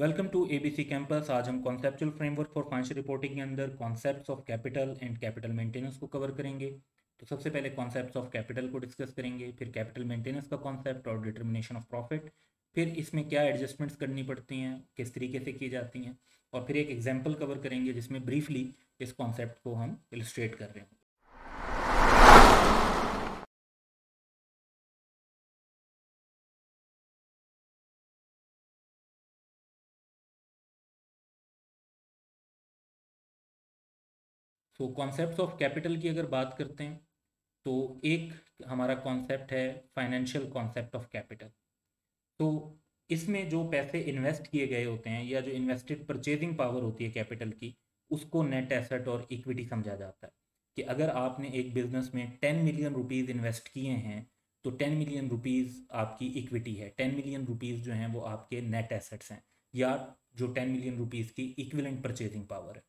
Welcome to ABC campus आज हम conceptual framework for financial reporting के अंदर concepts of capital and capital maintenance को कवर करेंगे तो सबसे पहले कॉन्सेप्ट्स ऑफ कैपिटल को डिस्कस करेंगे फिर कैपिटल मेंटेनेंस का कॉन्सेप्ट और डिटर्मिनेशन ऑफ प्रॉफिट फिर इसमें क्या एडजस्टमेंट्स करनी पड़ती हैं किस तरीके से की जाती हैं और फिर एक एग्जाम्पल कवर करेंगे जिसमें ब्रीफली इस कॉन्सेप्ट को हम इलस्ट्रेट कर रहे हैं सो कॉन्सेप्ट ऑफ कैपिटल की अगर बात करते हैं तो एक हमारा कॉन्सेप्ट है फाइनेंशियल कॉन्सेप्ट ऑफ कैपिटल तो इसमें जो पैसे इन्वेस्ट किए गए होते हैं या जो इन्वेस्टेड परचेजिंग पावर होती है कैपिटल की उसको नेट एसेट और इक्विटी समझा जाता है कि अगर आपने एक बिजनेस में टेन मिलियन रुपीज़ इन्वेस्ट किए हैं तो टेन मिलियन रुपीज़ आपकी इक्विटी है टेन मिलियन रुपीज़ जो हैं वो आपके नेट एसेट्स हैं या जो टेन मिलियन रुपीज़ की इक्विलेंट परचेजिंग पावर है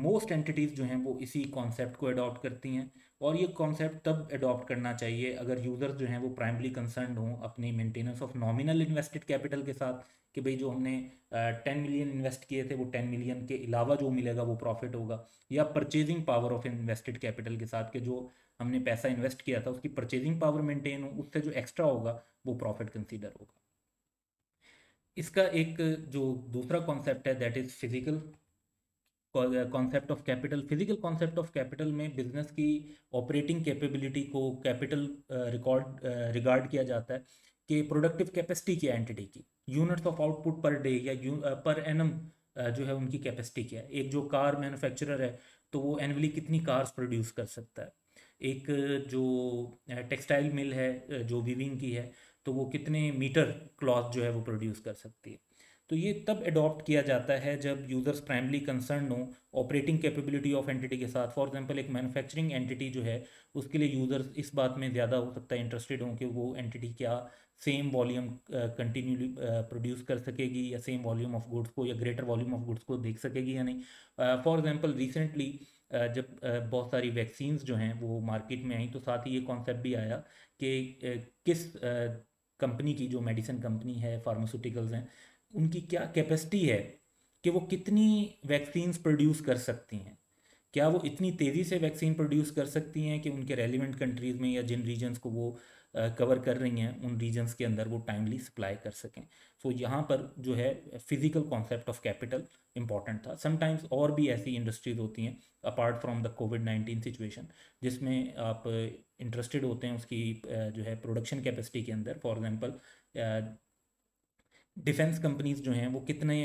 मोस्ट एंटिटीज़ जो हैं वो इसी कॉन्सेप्ट को अडॉप्ट करती हैं और ये कॉन्सेप्ट तब अडॉप्ट करना चाहिए अगर यूज़र्स जो हैं वो प्राइमली कंसर्न हों अपनी maintenance of nominal invested capital के साथ कि भाई जो हमने टेन मिलियन इन्वेस्ट किए थे वो टेन मिलियन के अलावा जो मिलेगा वो प्रॉफिट होगा या purchasing power of invested capital के साथ के जो हमने पैसा इन्वेस्ट किया था उसकी परचेजिंग पावर मेंटेन हो उससे जो एक्स्ट्रा होगा वो प्रॉफिट कंसीडर होगा इसका एक जो दूसरा कॉन्सेप्ट है that is physical concept of capital physical concept of capital में बिजनेस की ऑपरेटिंग कैपेबिलिटी को कैपिटल रिकॉर्ड रिगार्ड किया जाता है कि प्रोडक्टिव कैपेसिटी क्या एंटिटी की units of output per day या पर एनम uh, uh, जो है उनकी कैपेसिटी क्या है एक जो कार मैन्युफैक्चरर है तो वो एनअली कितनी कार्स प्रोड्यूस कर सकता है एक जो टेक्सटाइल uh, मिल है जो वीविंग की है तो वो कितने मीटर क्लॉथ जो है वो प्रोड्यूस कर सकती है तो ये तब एडॉप्ट किया जाता है जब यूज़र्स प्राइमली कंसर्न हो ऑपरेटिंग कैपेबिलिटी ऑफ एंटिटी के साथ फॉर एग्जांपल एक मैन्युफैक्चरिंग एंटिटी जो है उसके लिए यूज़र्स इस बात में ज़्यादा हो सकता है इंटरेस्टेड हों कि वो एंटिटी क्या सेम वॉल्यूम कंटिन्यूली प्रोड्यूस कर सकेगी या सेम वॉल्यूम ऑफ गुड्स को या ग्रेटर वॉल्यूम ऑफ गुड्स को देख सकेगी या नहीं फॉर एग्जाम्पल रिसेंटली जब बहुत सारी वैक्सीन्स जो हैं वो मार्केट में आई तो साथ ही ये कॉन्सेप्ट भी आया कि किस कंपनी की जो मेडिसिन कंपनी है फार्मास्यूटिकल्स हैं उनकी क्या कैपेसिटी है कि वो कितनी वैक्सीन्स प्रोड्यूस कर सकती हैं क्या वो इतनी तेज़ी से वैक्सीन प्रोड्यूस कर सकती हैं कि उनके रेलिवेंट कंट्रीज़ में या जिन रीजन्स को वो कवर कर रही हैं उन रीजन्स के अंदर वो टाइमली सप्लाई कर सकें सो so, यहाँ पर जो है physical concept of capital important था समटाइम्स और भी ऐसी इंडस्ट्रीज होती हैं apart from the COVID nineteen situation जिसमें आप इंटरेस्टेड होते हैं उसकी जो है प्रोडक्शन कैपेसिटी के अंदर फॉर एग्जांपल डिफेंस कंपनीज जो हैं वो कितने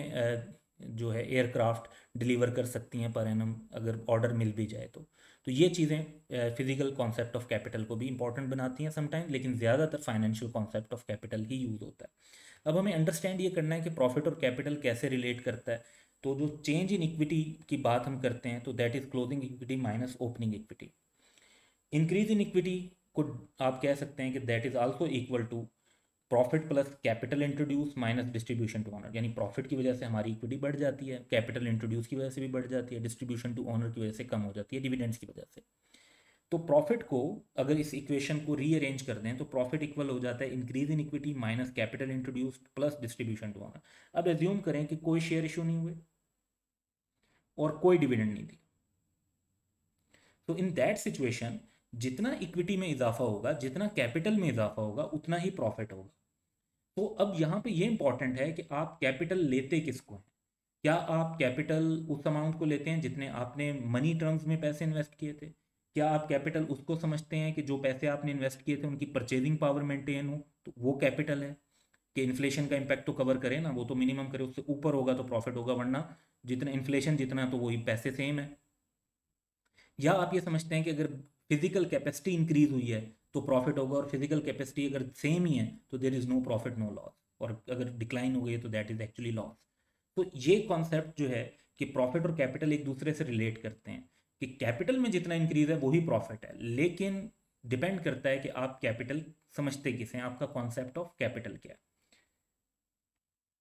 जो है एयरक्राफ्ट डिलीवर कर सकती हैं पर एनम अगर ऑर्डर मिल भी जाए तो तो ये चीज़ें फिजिकल कॉन्सेप्ट ऑफ कैपिटल को भी इंपॉर्टेंट बनाती हैं समटाइम लेकिन ज़्यादातर फाइनेंशियल कॉन्सेप्ट ऑफ कैपिटल ही यूज़ होता है अब हमें अंडरस्टैंड ये करना है कि प्रॉफिट और कैपिटल कैसे रिलेट करता है तो जो चेंज इन इक्विटी की बात हम करते हैं तो that is closing equity minus opening equity increase in equity को आप कह सकते हैं कि that is also equal to profit plus capital introduce minus distribution to owner यानी प्रॉफिट की वजह से हमारी इक्विटी बढ़ जाती है कैपिटल इंट्रोड्यूस की वजह से भी बढ़ जाती है डिस्ट्रीब्यूशन टू ऑनर की वजह से कम हो जाती है डिविडेंड्स की वजह से तो प्रॉफिट को अगर इस इक्वेशन को रीअरेंज कर दें तो प्रॉफिट इक्वल हो जाता है increase in equity minus capital introduced plus distribution to owner अब एज्यूम करें कि कोई शेयर इशू नहीं हुए और कोई डिविडेंड नहीं दी तो इन दैट सिचुएशन जितना इक्विटी में इजाफा होगा जितना कैपिटल में इजाफा होगा उतना ही प्रॉफिट होगा तो अब यहाँ पे ये इंपॉर्टेंट है कि आप कैपिटल लेते किसको हैं क्या आप कैपिटल उस अमाउंट को लेते हैं जितने आपने मनी टर्म्स में पैसे इन्वेस्ट किए थे क्या आप कैपिटल उसको समझते हैं कि जो पैसे आपने इन्वेस्ट किए थे उनकी परचेजिंग पावर मेंटेन हो तो वो कैपिटल है कि इन्फ्लेशन का इम्पैक्ट तो कवर करें ना वो तो मिनिमम करे उससे ऊपर होगा तो प्रॉफिट होगा वरना जितना इन्फ्लेशन जितना तो वही पैसे सेम है या आप ये समझते हैं कि अगर फिजिकल कैपेसिटी इंक्रीज हुई है तो प्रॉफिट होगा और फिजिकल कैपेसिटी अगर सेम ही है तो there is no profit no loss और अगर डिक्लाइन हो गई तो दैट इज़ एक्चुअली लॉस तो ये कॉन्सेप्ट जो है कि प्रॉफिट और कैपिटल एक दूसरे से रिलेट करते हैं कि कैपिटल में जितना इंक्रीज है वही प्रॉफिट है लेकिन डिपेंड करता है कि आप कैपिटल समझते किसे हैं आपका कॉन्सेप्ट ऑफ कैपिटल क्या है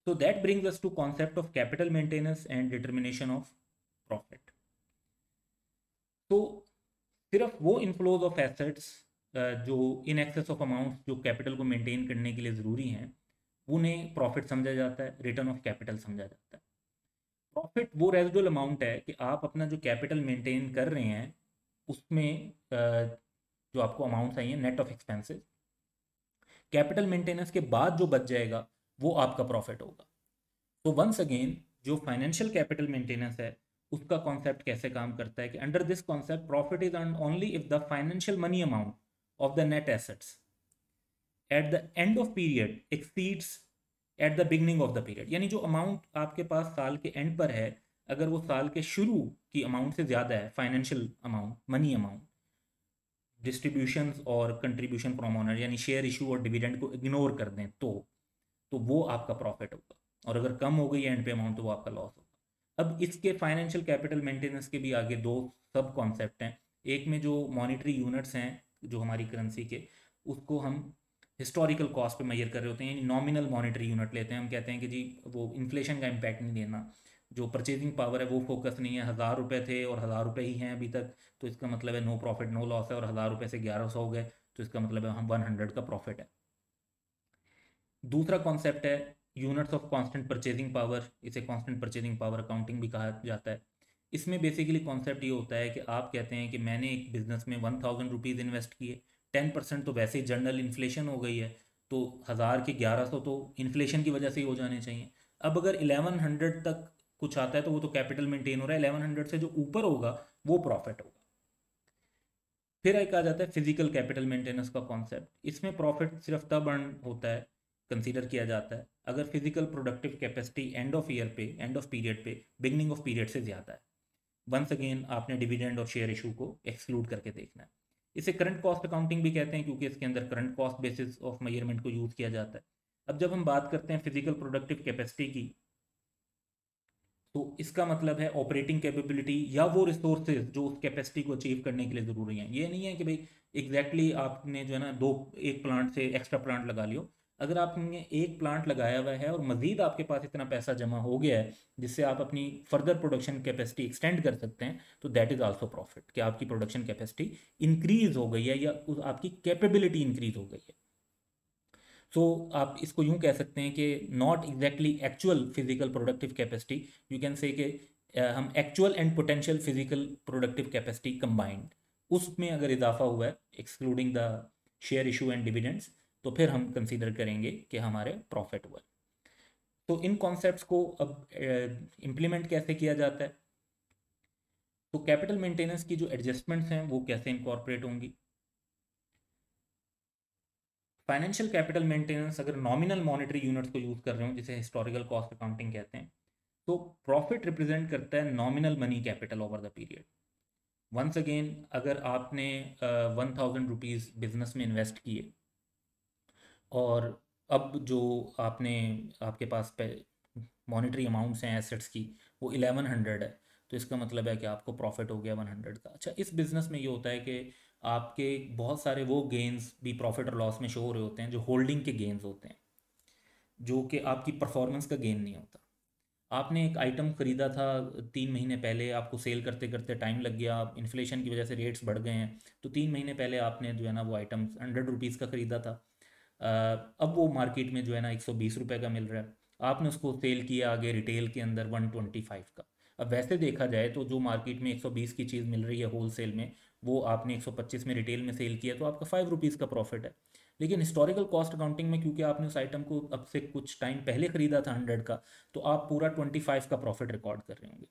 तो that brings us to concept of capital maintenance and determination of profit तो सिर्फ वो इन्फ्लोज ऑफ एसेट्स जो इन एक्सेस ऑफ अमाउंट्स जो कैपिटल को मेंटेन करने के लिए ज़रूरी हैं उन्हें प्रॉफिट समझा जाता है रिटर्न ऑफ कैपिटल समझा जाता है प्रॉफिट वो रेजिडुअल अमाउंट है कि आप अपना जो कैपिटल मेंटेन कर रहे हैं उसमें जो आपको अमाउंट्स आई हैं net of expenses capital maintenance के बाद जो बच जाएगा वो आपका प्रॉफिट होगा तो वंस अगेन जो फाइनेंशियल कैपिटल मेंटेनेंस है उसका कॉन्सेप्ट कैसे काम करता है कि under this concept profit is earn only if the financial money amount of the net assets at the end of period exceeds at the beginning of the period यानी जो amount आपके पास साल के एंड पर है अगर वो साल के शुरू की अमाउंट से ज़्यादा है financial amount money amount distribution और कंट्रीब्यूशन फ्रॉम ऑनर यानी शेयर इशू और डिविडेंड को इग्नोर कर दें तो तो वो आपका प्रॉफिट होगा और अगर कम हो गई एंड पे अमाउंट तो वो आपका लॉस होगा अब इसके फाइनेंशियल कैपिटल मेंटेनेंस के भी आगे दो सब कॉन्सेप्ट हैं एक में जो मॉनिटरी यूनिट्स हैं जो हमारी करेंसी के उसको हम हिस्टोरिकल कॉस्ट पे मेजर कर रहे होते हैं नॉमिनल मॉनेटरी यूनिट लेते हैं हम कहते हैं कि जी वो इन्फ्लेशन का इम्पैक्ट नहीं देना जो परचेजिंग पावर है वो फोकस नहीं है हज़ार रुपये थे और हज़ार रुपये ही हैं अभी तक तो इसका मतलब है नो प्रॉफिट नो लॉस है और हज़ार रुपये से ग्यारह सौ हो गए तो इसका मतलब है हम वन हंड्रेड का प्रॉफिट है दूसरा कॉन्सेप्ट है units of constant purchasing power इसे कॉन्स्टेंट परचेजिंग पावर अकाउंटिंग भी कहा जाता है इसमें बेसिकली कॉन्सेप्ट ये होता है कि आप कहते हैं कि मैंने एक बिज़नेस में वन थाउजेंड रुपीज़ इन्वेस्ट किए टेन परसेंट तो वैसे ही जनरल इन्फ्लेशन हो गई है तो हज़ार के ग्यारह सौ तो इन्फ्लेशन की वजह से ही हो जाने चाहिए अब अगर एलेवन हंड्रेड तक कुछ आता है तो वो तो कैपिटल मेंटेन हो रहा है एलेवन हंड्रेड से जो ऊपर होगा वो प्रॉफिट होगा फिर एक आ जाता है फिजिकल कैपिटल मेंटेनेंस का कॉन्सेप्ट इसमें प्रॉफिट सिर्फ तब अर्न होता है कंसीडर किया जाता है अगर physical productive capacity end of year पे एंड ऑफ पीरियड पे बिगनिंग ऑफ पीरियड से ज़्यादा है वंस अगेन आपने डिविडेंड और शेयर इशू को एक्सक्लूड करके देखना है इसे करंट कॉस्ट अकाउंटिंग भी कहते हैं क्योंकि इसके अंदर current cost basis of measurement को यूज़ किया जाता है अब जब हम बात करते हैं फिजिकल प्रोडक्टिव कैपेसिटी की तो इसका मतलब है ऑपरेटिंग कैपेबिलिटी या वो रिसोर्सेज जो उस कैपेसिटी को अचीव करने के लिए ज़रूरी हैं ये नहीं है कि भाई एग्जैक्टली exactly आपने जो है ना दो एक प्लांट से एक्स्ट्रा प्लांट लगा लियो अगर आपने एक प्लांट लगाया हुआ है और मज़ीद आपके पास इतना पैसा जमा हो गया है जिससे आप अपनी फर्दर प्रोडक्शन कैपेसिटी एक्सटेंड कर सकते हैं तो दैट इज़ आल्सो प्रॉफिट कि आपकी प्रोडक्शन कैपेसिटी इंक्रीज़ हो गई है या आपकी कैपेबिलिटी इंक्रीज़ हो गई है सो so, आप इसको यूँ कह सकते हैं कि not exactly actual physical productive capacity you can say हम actual and potential physical productive capacity combined उसमें अगर इजाफा हुआ है excluding the share issue and dividends तो फिर हम कंसीडर करेंगे कि हमारे प्रॉफिट हुआ तो इन कॉन्सेप्ट्स को अब इम्प्लीमेंट कैसे किया जाता है तो कैपिटल मेंटेनेंस की जो एडजस्टमेंट्स हैं वो कैसे इंकॉर्पोरेट होंगी फाइनेंशियल कैपिटल मेंटेनेंस अगर नॉमिनल मॉनिटरी यूनिट्स को यूज़ कर रहे हो जिसे हिस्टोरिकल कॉस्ट अकाउंटिंग कहते हैं तो प्रॉफिट रिप्रेजेंट करता है nominal money capital over the period once again अगर आपने वन थाउजेंड रुपीज़ बिजनेस में इन्वेस्ट किए और अब जो आपने आपके पास पे मॉनिटरी अमाउंट्स हैं एसेट्स की वो इलेवन हंड्रेड है तो इसका मतलब है कि आपको प्रॉफिट हो गया वन हंड्रेड का अच्छा इस बिज़नेस में ये होता है कि आपके बहुत सारे वो गेंस भी प्रॉफिट और लॉस में शो हो रहे होते हैं जो होल्डिंग के गेंस होते हैं जो कि आपकी परफॉर्मेंस का गेन नहीं होता आपने एक आइटम ख़रीदा था तीन महीने पहले आपको सेल करते करते टाइम लग गया इन्फ्लेशन की वजह से रेट्स बढ़ गए हैं तो तीन महीने पहले आपने जो है ना वो आइटम हंड्रेड रुपीज़ का ख़रीदा था अब वो मार्केट में जो है ना एक सौ का मिल रहा है आपने उसको सेल किया आगे रिटेल के अंदर 125 का अब वैसे देखा जाए तो जो मार्केट में 120 की चीज़ मिल रही है होलसेल में वो आपने 125 में रिटेल में सेल किया तो आपका फाइव रुपीज़ का प्रॉफिट है लेकिन हिस्टोरिकल कॉस्ट अकाउंटिंग में क्योंकि आपने उस आइटम को अब से कुछ टाइम पहले खरीदा था हंड्रेड का तो आप पूरा ट्वेंटी फाइव का प्रॉफिट रिकॉर्ड कर रहे होंगे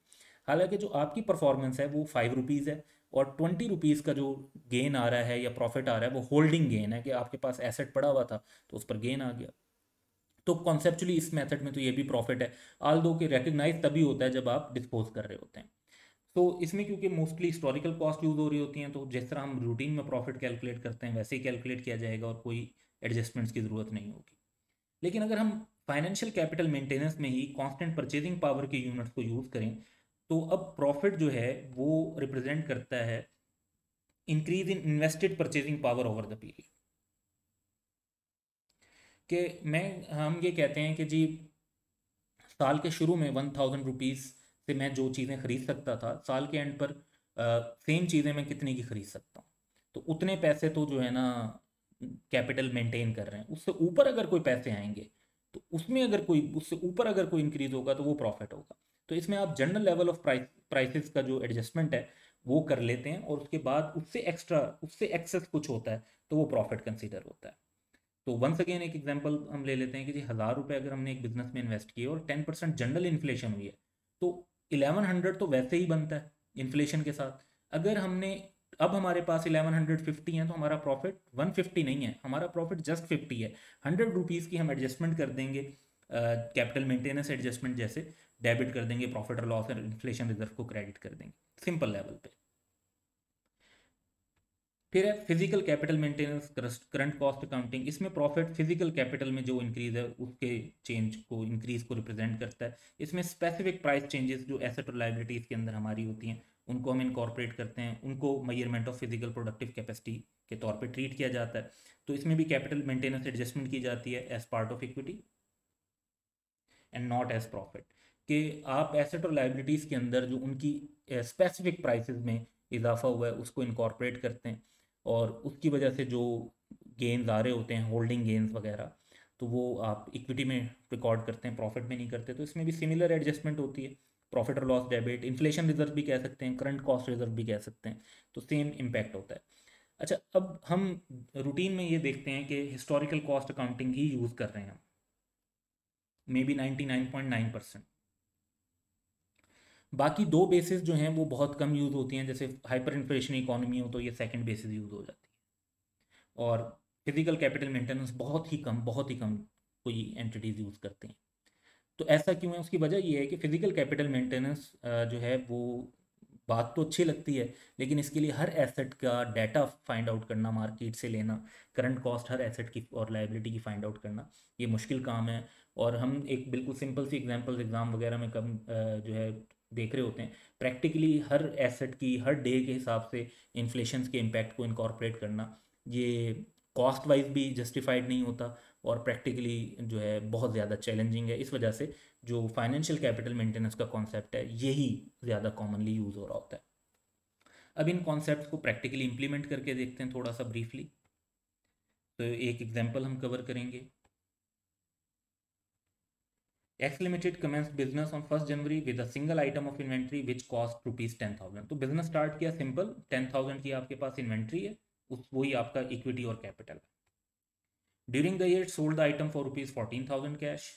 हालांकि जो आपकी परफॉर्मेंस है वो फाइव रुपीज़ है और ट्वेंटी रुपीज़ का जो गेन आ रहा है या प्रॉफिट आ रहा है वो होल्डिंग गेन है कि आपके पास एसेट पड़ा हुआ था तो उस पर गेन आ गया तो कॉन्सेप्चुअली इस मेथड में तो ये भी प्रॉफिट है आल दो के रिकग्नाइज तभी होता है जब आप डिस्पोज कर रहे होते हैं तो इसमें क्योंकि मोस्टली हिस्टोरिकल कॉस्ट यूज़ हो रही होती हैं तो जिस तरह हम रूटीन में प्रॉफिट कैलकुलेट करते हैं वैसे ही कैलकुलेट किया जाएगा और कोई एडजस्टमेंट्स की ज़रूरत नहीं होगी लेकिन अगर हम फाइनेंशियल कैपिटल मेंटेनेंस में ही कॉन्स्टेंट परचेजिंग पावर के यूनिट्स को यूज़ करें तो अब प्रॉफिट जो है वो रिप्रेजेंट करता है increase in invested purchasing power over the period के मैं हम ये कहते हैं कि जी साल के शुरू में वन थाउजेंड रुपीज़ से मैं जो चीज़ें खरीद सकता था साल के एंड पर सेम चीज़ें मैं कितने की खरीद सकता हूँ तो उतने पैसे तो जो है ना कैपिटल मेंटेन कर रहे हैं उससे ऊपर अगर कोई पैसे आएंगे तो उसमें अगर कोई उससे ऊपर अगर कोई इंक्रीज होगा तो वो प्रॉफिट होगा तो इसमें आप general level of price prices का जो एडजस्टमेंट है वो कर लेते हैं और उसके बाद उससे एक्स्ट्रा उससे एक्सेस कुछ होता है तो वो प्रॉफिट कंसिडर होता है तो वंस अगेन एक एग्जांपल हम ले लेते हैं कि जी हज़ार रुपये अगर हमने एक बिजनेस में इन्वेस्ट किए और टेन परसेंट जनरल इन्फ्लेशन हुई है तो इलेवन हंड्रेड तो वैसे ही बनता है इन्फ्लेशन के साथ अगर हमने अब हमारे पास इलेवन हंड्रेड फिफ्टी है तो हमारा प्रॉफिट वन फिफ्टी नहीं है हमारा प्रॉफिट जस्ट फिफ्टी है हंड्रेड रुपीज़ की हम एडजस्टमेंट कर देंगे कैपिटल मेंटेनेंस एडजस्टमेंट जैसे डेबिट कर देंगे प्रॉफिट और लॉस और इन्फ्लेशन रिजर्व को क्रेडिट कर देंगे सिंपल लेवल पे फिर है physical capital maintenance current cost accounting इसमें प्रॉफिट फिजिकल कैपिटल में जो इंक्रीज है उसके चेंज को इंक्रीज को रिप्रेजेंट करता है इसमें स्पेसिफिक प्राइस चेंजेस जो एसेट और लाइबिलिटीज़ के अंदर हमारी होती हैं उनको हम इनकॉर्पोरेट करते हैं उनको measurement of physical productive capacity के तौर पर ट्रीट किया जाता है तो इसमें भी कैपिटल मेंटेनेंस एडजस्टमेंट की जाती है as part of equity and not as profit कि आप एसेट और लाइबिलिटीज़ के अंदर जो उनकी स्पेसिफिक eh, प्राइसेस में इजाफा हुआ है उसको इनकॉर्पोरेट करते हैं और उसकी वजह से जो गेंस आ रहे होते हैं होल्डिंग गेंस वगैरह तो वो आप इक्विटी में रिकॉर्ड करते हैं प्रॉफिट में नहीं करते तो इसमें भी सिमिलर एडजस्टमेंट होती है प्रॉफिट और लॉस डेबिट इन्फ्लेशन रिजर्व भी कह सकते हैं करंट कॉस्ट रिजर्व भी कह सकते हैं तो सेम इम्पैक्ट होता है अच्छा अब हम रूटीन में ये देखते हैं कि हिस्टोरिकल कॉस्ट अकाउंटिंग ही यूज़ कर रहे हैं maybe ninety nine point nine percent बाकी दो बेसिस जो हैं वो बहुत कम यूज़ होती हैं जैसे हाइपर इन्फ्लेशन इकोनॉमी हो तो ये सेकेंड बेसिस यूज़ हो जाती है और फिजिकल कैपिटल मेंटेनेंस बहुत ही कम बहुत ही कम कोई एंटिटीज़ यूज़ करते हैं तो ऐसा क्यों है उसकी वजह यह है कि फिजिकल कैपिटल मेंटेनेंस जो है वो बात तो अच्छी लगती है लेकिन इसके लिए हर एसेट का डाटा फाइंड आउट करना मार्केट से लेना करंट कॉस्ट हर एसेट की और लाइबिलिटी की फाइंड आउट करना ये मुश्किल काम है और हम एक बिल्कुल सिंपल सी एग्ज़ाम्पल एग्ज़ाम वगैरह में कम जो है देख रहे होते हैं प्रैक्टिकली हर एसेट की हर डे के हिसाब से इन्फ्लेशन के इम्पैक्ट को इनकॉर्पोरेट करना ये कॉस्ट वाइज भी जस्टिफाइड नहीं होता और प्रैक्टिकली जो है बहुत ज़्यादा चैलेंजिंग है इस वजह से जो फाइनेंशियल कैपिटल मेंटेनेंस का कॉन्सेप्ट है यही ज़्यादा कॉमनली यूज़ हो रहा होता है अब इन कॉन्सेप्ट को प्रैक्टिकली इम्प्लीमेंट करके देखते हैं थोड़ा सा ब्रीफली तो एक एग्जाम्पल हम कवर करेंगे X limited commence business on first January with a single item of inventory which cost rupees ten thousand तो बिजनेस स्टार्ट किया सिंपल टेन थाउजेंड की आपके पास इन्वेंट्री है उस वही आपका इक्विटी और कैपिटल है during the year sold the item for rupees fourteen thousand cash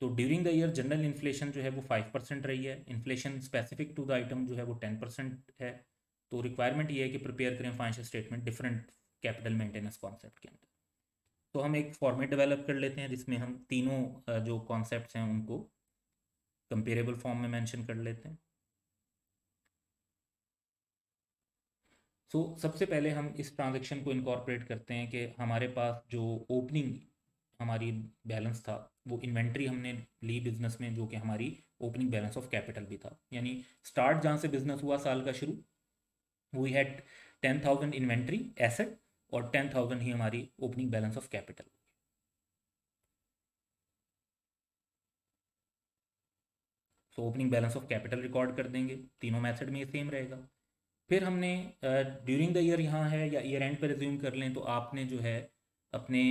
तो during the year general inflation जो है वो फाइव परसेंट रही है inflation specific to the item जो है वो टेन परसेंट है तो रिक्वायरमेंट ये है कि प्रिपेयर करें financial statement different capital maintenance concept के अंदर तो हम एक फॉर्मेट डेवलप कर लेते हैं जिसमें हम तीनों जो कॉन्सेप्ट हैं उनको कंपेरेबल फॉर्म में मैंशन कर लेते हैं सो so, सबसे पहले हम इस ट्रांजेक्शन को इनकॉर्पोरेट करते हैं कि हमारे पास जो ओपनिंग हमारी बैलेंस था वो इन्वेंट्री हमने ली बिजनेस में जो कि हमारी ओपनिंग बैलेंस ऑफ कैपिटल भी था यानी स्टार्ट जहाँ से बिजनेस हुआ साल का शुरू we had ten thousand inventory asset और टेन थाउजेंड ही हमारी ओपनिंग बैलेंस ऑफ कैपिटल तो opening balance of capital record कर देंगे तीनों मैथड में ये सेम रहेगा फिर हमने ड्यूरिंग द ईयर यहाँ है या ईयर एंड पर रिज्यूम कर लें तो आपने जो है अपने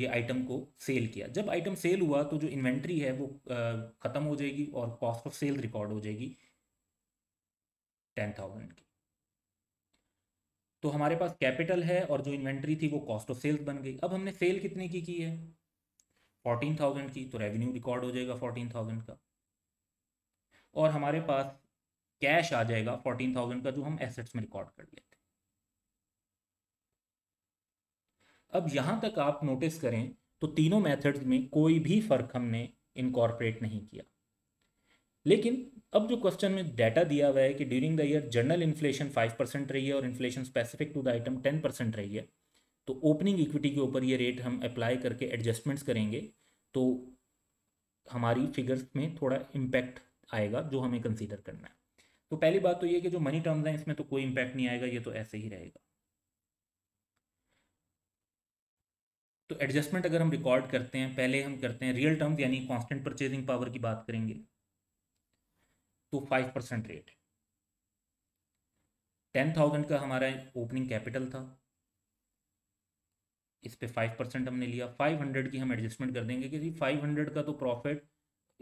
ये आइटम को सेल किया जब आइटम सेल हुआ तो जो इन्वेंट्री है वो ख़त्म हो जाएगी और कॉस्ट ऑफ सेल रिकॉर्ड हो जाएगी टेन थाउजेंड की तो हमारे पास कैपिटल है और जो इन्वेंट्री थी वो कॉस्ट ऑफ सेल्स बन गई अब हमने सेल कितने की की है फोर्टीन थाउजेंड की तो रेवेन्यू रिकॉर्ड हो जाएगा फोर्टीन थाउजेंड का और हमारे पास कैश आ जाएगा फोर्टीन थाउजेंड का जो हम एसेट्स में रिकॉर्ड कर लेते हैं अब यहाँ तक आप नोटिस करें तो तीनों मेथड्स में कोई भी फ़र्क हमने इनकॉर्पोरेट नहीं किया लेकिन अब जो क्वेश्चन में डाटा दिया हुआ है कि during the year general inflation five percent रही है और inflation specific to the item ten percent रही है तो ओपनिंग इक्विटी के ऊपर ये रेट हम अप्लाई करके एडजस्टमेंट्स करेंगे तो हमारी फिगर्स में थोड़ा इम्पैक्ट आएगा जो हमें कंसीडर करना है तो पहली बात तो ये कि जो मनी टर्म्स हैं इसमें तो कोई इंपैक्ट नहीं आएगा ये तो ऐसे ही रहेगा तो एडजस्टमेंट अगर हम रिकॉर्ड करते हैं पहले हम करते हैं रियल टर्म्स यानी कांस्टेंट परचेजिंग पावर की बात करेंगे तो five percent rate ten thousand का हमारा ओपनिंग कैपिटल था इस पर फाइव परसेंट हमने लिया फाइव हंड्रेड की हम एडजस्टमेंट कर देंगे क्योंकि फाइव हंड्रेड का तो प्रॉफिट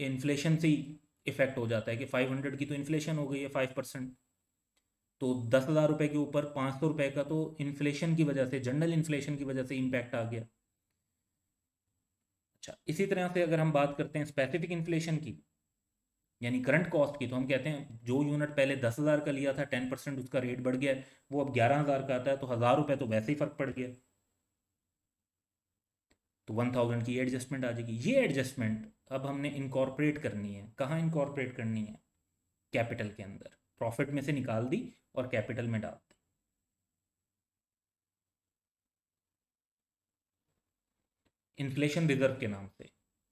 इन्फ्लेशन से ही इफेक्ट हो जाता है कि 500 की तो इन्फ्लेशन हो गई है 5 परसेंट तो दस हज़ार रुपये के ऊपर पाँच सौ रुपये का तो इन्फ्लेशन की वजह से जनरल इन्फ्लेशन की वजह से इम्पैक्ट आ गया अच्छा इसी तरह से अगर हम बात करते हैं स्पेसिफिक इन्फ्लेशन की यानी करंट कॉस्ट की तो हम कहते हैं जो यूनिट पहले दस हज़ार का लिया था टेन परसेंट उसका रेट बढ़ गया वो अब ग्यारह हज़ार का आता है तो हज़ार रुपये तो वैसे ही फ़र्क पड़ गया तो वन थाउजेंड की एडजस्टमेंट आ जाएगी ये एडजस्टमेंट अब हमने इनकॉर्पोरेट करनी है कहाँ इनकॉर्पोरेट करनी है कैपिटल के अंदर प्रॉफिट में से निकाल दी और कैपिटल में डाल दी इन्फ्लेशन रिजर्व के नाम से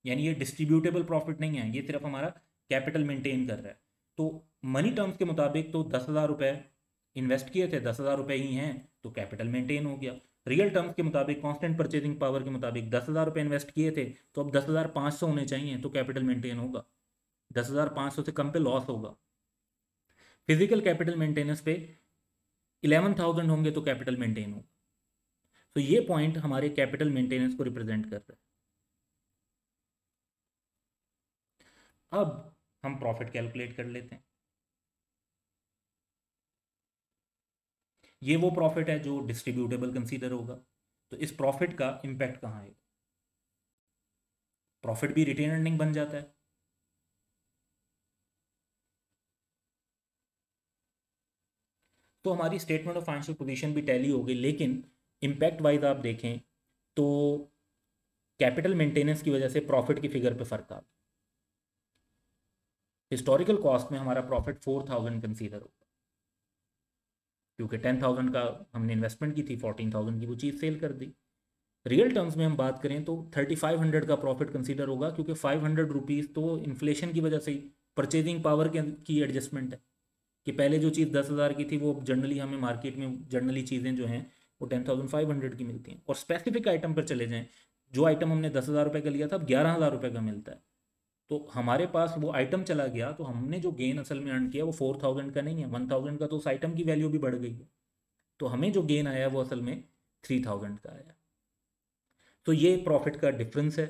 यानी ये डिस्ट्रीब्यूटेबल प्रॉफिट नहीं है ये सिर्फ हमारा कैपिटल मेंटेन कर रहा है तो मनी टर्म्स के मुताबिक तो दस हज़ार रुपये इन्वेस्ट किए थे दस हज़ार रुपये ही हैं तो कैपिटल मेंटेन हो गया रियल टर्म्स के मुताबिक कांस्टेंट परचेजिंग पावर के मुताबिक दस हज़ार रुपये इन्वेस्ट किए थे तो अब दस हज़ार पाँच सौ होने चाहिए तो कैपिटल मेंटेन होगा दस हज़ार पाँच सौ से कम पे लॉस होगा फिजिकल कैपिटल मेंटेनेंस पे इलेवन थाउजेंड होंगे तो कैपिटल मेंटेन होगा तो ये पॉइंट हमारे कैपिटल मेंटेनेंस को रिप्रेजेंट कर रहा है अब हम प्रॉफिट कैलकुलेट कर लेते हैं ये वो प्रॉफिट है जो डिस्ट्रीब्यूटेबल कंसीडर होगा तो इस प्रॉफिट का इम्पैक्ट कहाँ आएगा प्रॉफिट भी रिटेन अर्निंग बन जाता है तो हमारी स्टेटमेंट ऑफ फाइनेंशियल पोजीशन भी टैली होगी लेकिन इम्पैक्ट वाइज आप देखें तो कैपिटल मेंटेनेंस की वजह से प्रॉफिट की फिगर पे फर्क आ गया हिस्टोरिकल कॉस्ट में हमारा प्रॉफिट फोर थाउजेंड कंसीडर होगा क्योंकि टेन थाउजेंड का हमने इन्वेस्टमेंट की थी फोर्टीन थाउजेंड की वो चीज़ सेल कर दी रियल टर्म्स में हम बात करें तो थर्टी फाइव हंड्रेड का प्रॉफिट कंसीडर होगा क्योंकि फाइव हंड्रेड रुपीज़ तो इन्फ्लेशन की वजह से ही परचेजिंग पावर के की एडजस्टमेंट है कि पहले जो चीज़ दस हज़ार की थी वो जनरली हमें मार्केट में जनरली चीज़ें जो हैं वो टेन थाउजेंड फाइव हंड्रेड की मिलती हैं और स्पेसिफिक आइटम पर चले जाएँ जो आइटम हमने दस हज़ार रुपये का लिया था अब ग्यारह हज़ार रुपये का मिलता है तो हमारे पास वो आइटम चला गया तो हमने जो गेन असल में अर्न किया वो फोर थाउजेंड का नहीं है वन थाउजेंड का तो उस आइटम की वैल्यू भी बढ़ गई है तो हमें जो गेन आया वो असल में थ्री थाउजेंड का आया तो ये प्रॉफिट का डिफरेंस है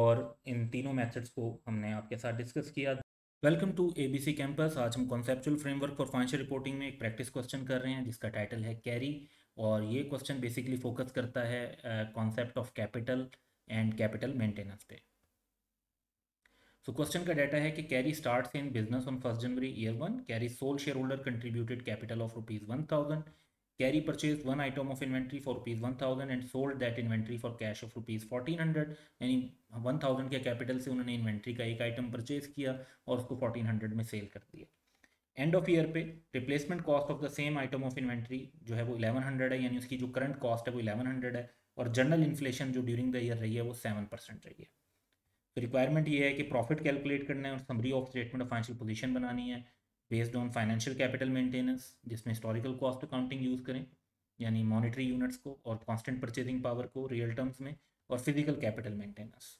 और इन तीनों मेथड्स को हमने आपके साथ डिस्कस किया वेलकम टू सी कैंपस आज हम conceptual framework for financial reporting में एक प्रैक्टिस क्वेश्चन कर रहे हैं जिसका टाइटल है कैरी और ये क्वेश्चन बेसिकली फोकस करता है concept of capital and capital maintenance पे सो क्वेश्चन का डाटा है कि Kerry start in business on first January year one Kerry sole shareholder contributed capital of rupees one thousand Kerry purchase one item of inventory for rupees one thousand and sold that inventory for cash of rupees fourteen hundred यानी one thousand के capital से उन्होंने inventory का एक item purchase किया और उसको fourteen hundred में सेल कर दिया एंड ऑफ ईयर पे replacement cost of the same item of inventory जो है वो इलेवन हंड्रेड है यानी उसकी जो करंट कॉस्ट है वो इलेवन हंड्रेड है और जनरल इन्फ्लेशन जो ड्यूरिंग द ईयर रही है वो सेवन परसेंट रही है तो रिक्वायरमेंट ये है कि प्रॉफिट कैलकुलेट करना है और summary of statement of financial position बनानी है based on financial capital maintenance जिसमें हिस्टोरिकल कॉस्ट अकाउंटिंग यूज़ करें यानी मॉनिटरी यूनिट्स को और कॉन्स्टेंट परचेजिंग पावर को रियल टर्म्स में और फिजिकल कैपिटल मेंटेनेंस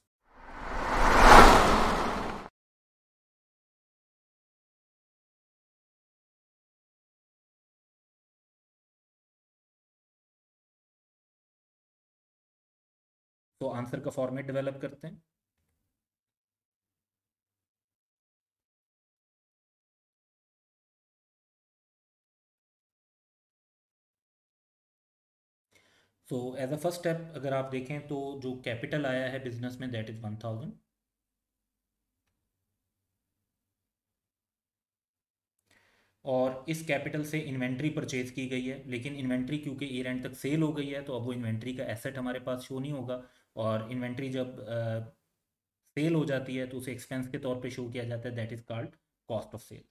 तो आंसर का फॉर्मेट डेवलप करते हैं so as a first step अगर आप देखें तो जो कैपिटल आया है बिजनेस में दैट इज़ वन थाउजेंड और इस कैपिटल से इन्वेंट्री परचेज की गई है लेकिन इन्वेंट्री क्योंकि ईयर एंड तक सेल हो गई है तो अब वो इन्वेंट्री का एसेट हमारे पास शो नहीं होगा और इन्वेंट्री जब आ, सेल हो जाती है तो उसे एक्सपेंस के तौर पे शो किया जाता है that is called cost of sale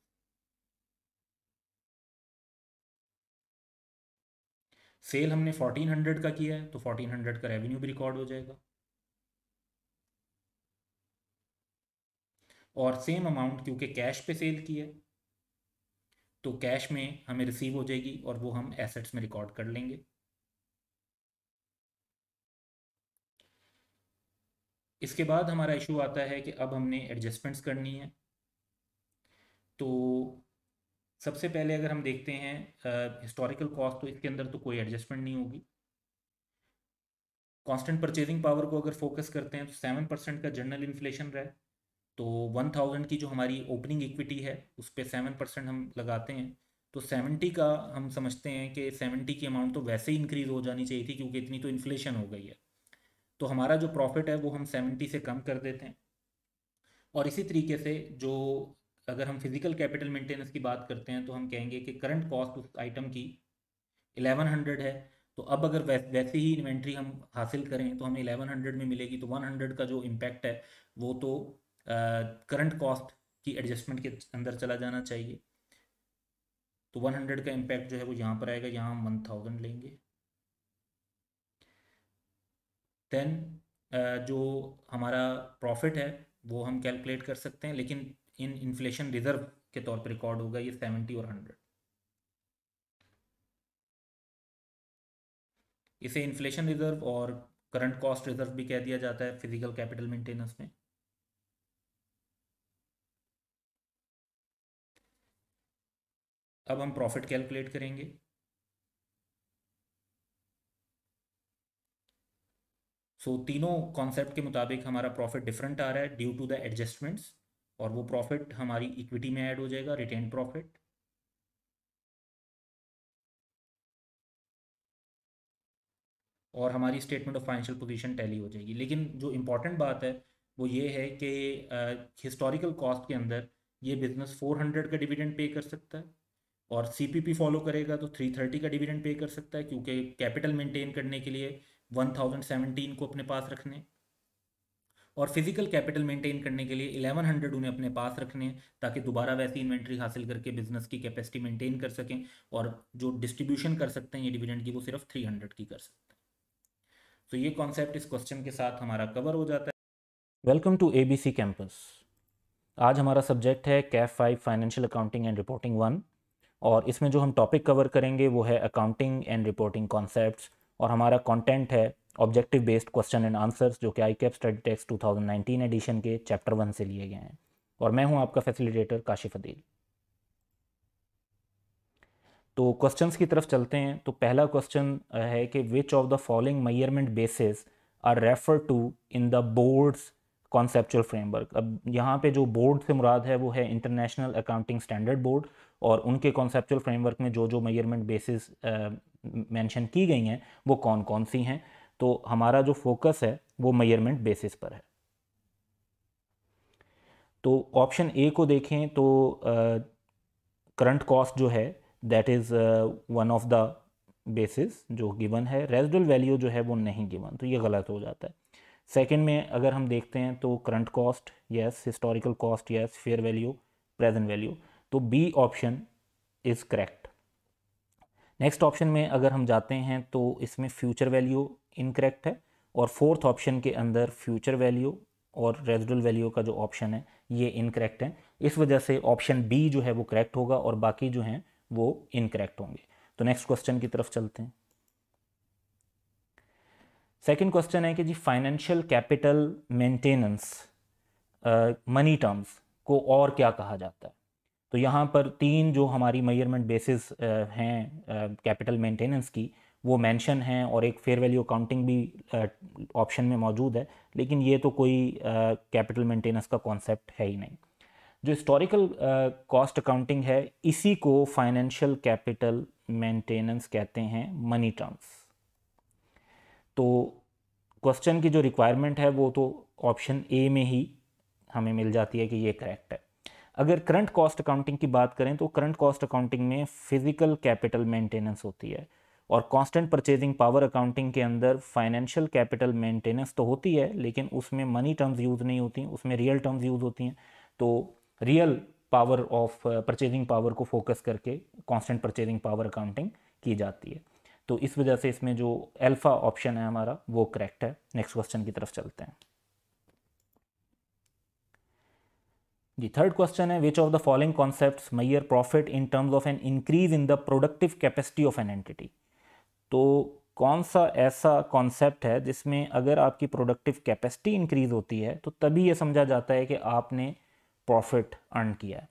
sale हमने 1400 का किया है तो 1400 का रेवेन्यू भी रिकॉर्ड हो जाएगा और सेम अमाउंट क्योंकि कैश पे सेल की है तो कैश में हमें रिसीव हो जाएगी और वो हम एसेट्स में रिकॉर्ड कर लेंगे इसके बाद हमारा इशू आता है कि अब हमने एडजस्टमेंट्स करनी है तो सबसे पहले अगर हम देखते हैं हिस्टोरिकल कॉस्ट तो इसके अंदर तो कोई एडजस्टमेंट नहीं होगी कांस्टेंट परचेजिंग पावर को अगर फोकस करते हैं तो सेवन परसेंट का जनरल इन्फ्लेशन रहे तो वन थाउजेंड की जो हमारी ओपनिंग इक्विटी है उस पर सेवन परसेंट हम लगाते हैं तो सेवेंटी का हम समझते हैं कि सेवेंटी की अमाउंट तो वैसे ही इंक्रीज़ हो जानी चाहिए थी क्योंकि इतनी तो इन्फ्लेशन हो गई है तो हमारा जो प्रॉफिट है वो हम सेवेंटी से कम कर देते हैं और इसी तरीके से जो अगर हम फिजिकल कैपिटल मेंटेनेंस की बात करते हैं तो हम कहेंगे कि करंट कॉस्ट उस आइटम की 1100 है तो अब अगर वैसे वैसी ही इन्वेंट्री हम हासिल करें तो हमें 1100 में मिलेगी तो 100 का जो इम्पैक्ट है वो तो करंट कॉस्ट की एडजस्टमेंट के अंदर चला जाना चाहिए तो 100 का इम्पैक्ट जो है वो यहाँ पर आएगा यहाँ हम वन थाउजेंड लेंगे देन uh, जो हमारा प्रॉफिट है वो हम कैलकुलेट कर सकते हैं लेकिन इन इन्फ्लेशन रिजर्व के तौर पर रिकॉर्ड होगा ये सेवेंटी और हंड्रेड इसे इन्फ्लेशन रिजर्व और करंट कॉस्ट रिजर्व भी कह दिया जाता है फिजिकल कैपिटल मेंटेनेंस में अब हम प्रॉफिट कैलकुलेट करेंगे सो so, तीनों कॉन्सेप्ट के मुताबिक हमारा प्रॉफिट डिफरेंट आ रहा है ड्यू टू द एडजस्टमेंट्स और वो प्रॉफिट हमारी इक्विटी में ऐड हो जाएगा रिटेन प्रॉफिट और हमारी statement of financial position tally हो जाएगी लेकिन जो इम्पोर्टेंट बात है वो ये है कि हिस्टोरिकल कॉस्ट के अंदर ये बिजनेस 400 का डिविडेंड पे कर सकता है और सीपीपी फॉलो करेगा तो 330 का डिविडेंड पे कर सकता है क्योंकि कैपिटल मेंटेन करने के लिए 1017 को अपने पास रखने और फिजिकल कैपिटल मेंटेन करने के लिए 1100 उन्हें अपने पास रखने हैं ताकि दोबारा वैसी इन्वेंट्री हासिल करके बिजनेस की कैपेसिटी मेंटेन कर सकें और जो डिस्ट्रीब्यूशन कर सकते हैं ये डिविडेंड की वो सिर्फ 300 की कर सकते हैं तो ये कॉन्सेप्ट इस क्वेश्चन के साथ हमारा कवर हो जाता है वेलकम टू ए कैंपस आज हमारा सब्जेक्ट है CAF five financial accounting and reporting one और इसमें जो हम टॉपिक कवर करेंगे वो है अकाउंटिंग एंड रिपोर्टिंग कॉन्सेप्ट और हमारा कॉन्टेंट है objective based question and answers जो कि ICAP study texts 2019 edition के चैप्टर वन से लिए गए हैं और मैं हूं आपका फैसिलिटेटर काशिफ अदील तो क्वेश्चंस की तरफ चलते हैं तो पहला क्वेश्चन है कि which of the following measurement basis are refer to in the board's conceptual framework अब यहाँ पे जो बोर्ड से मुराद है वो है इंटरनेशनल अकाउंटिंग स्टैंडर्ड बोर्ड और उनके कॉन्सेपचुअल फ्रेमवर्क में जो जो मेजरमेंट बेसिस मेंशन की गई हैं वो कौन कौन सी हैं तो हमारा जो फोकस है वो मेयरमेंट बेसिस पर है तो ऑप्शन ए को देखें तो करंट uh, कॉस्ट जो है that is one of the basis जो गिवन है रेजिडल वैल्यू जो है वो नहीं गिवन तो ये गलत हो जाता है सेकंड में अगर हम देखते हैं तो current cost yes historical cost yes fair value present value तो B option is correct next option में अगर हम जाते हैं तो इसमें फ्यूचर वैल्यू इनकरेक्ट है और फोर्थ ऑप्शन के अंदर फ्यूचर वैल्यू और रेजिडुअल वैल्यू का जो ऑप्शन है ये इनकरेक्ट है इस वजह से ऑप्शन बी जो है वो करेक्ट होगा और बाकी जो हैं वो इनकरेक्ट होंगे तो नेक्स्ट क्वेश्चन की तरफ चलते हैं सेकंड क्वेश्चन है कि जी financial capital maintenance money terms को और क्या कहा जाता है तो यहाँ पर तीन जो हमारी मेजरमेंट बेसिस हैं कैपिटल मेंटेनेंस की वो मेंशन हैं और एक फेयर वैल्यू अकाउंटिंग भी ऑप्शन uh, में मौजूद है लेकिन ये तो कोई कैपिटल uh, मेंटेनेंस का कॉन्सेप्ट है ही नहीं जो हिस्टोरिकल कॉस्ट अकाउंटिंग है इसी को फाइनेंशियल कैपिटल मेंटेनेंस कहते हैं मनी टर्म्स तो क्वेश्चन की जो रिक्वायरमेंट है वो तो ऑप्शन ए में ही हमें मिल जाती है कि ये करेक्ट है अगर करंट कॉस्ट अकाउंटिंग की बात करें तो करंट कॉस्ट अकाउंटिंग में फिजिकल कैपिटल मेंटेनेंस होती है और कांस्टेंट परचेजिंग पावर अकाउंटिंग के अंदर फाइनेंशियल कैपिटल मेंटेनेंस तो होती है लेकिन उसमें मनी टर्म्स यूज़ नहीं होती उसमें रियल टर्म्स यूज़ होती हैं तो real power of purchasing power को फोकस करके कांस्टेंट परचेजिंग पावर अकाउंटिंग की जाती है तो इस वजह से इसमें जो अल्फ़ा ऑप्शन है हमारा वो करेक्ट है नेक्स्ट क्वेश्चन की तरफ चलते हैं जी थर्ड क्वेश्चन है which of the following concept measure profit in terms of an increase in the productive capacity of an entity तो कौन सा ऐसा कॉन्सेप्ट है जिसमें अगर आपकी प्रोडक्टिव कैपेसिटी इंक्रीज होती है तो तभी ये समझा जाता है कि आपने प्रॉफिट अर्न किया है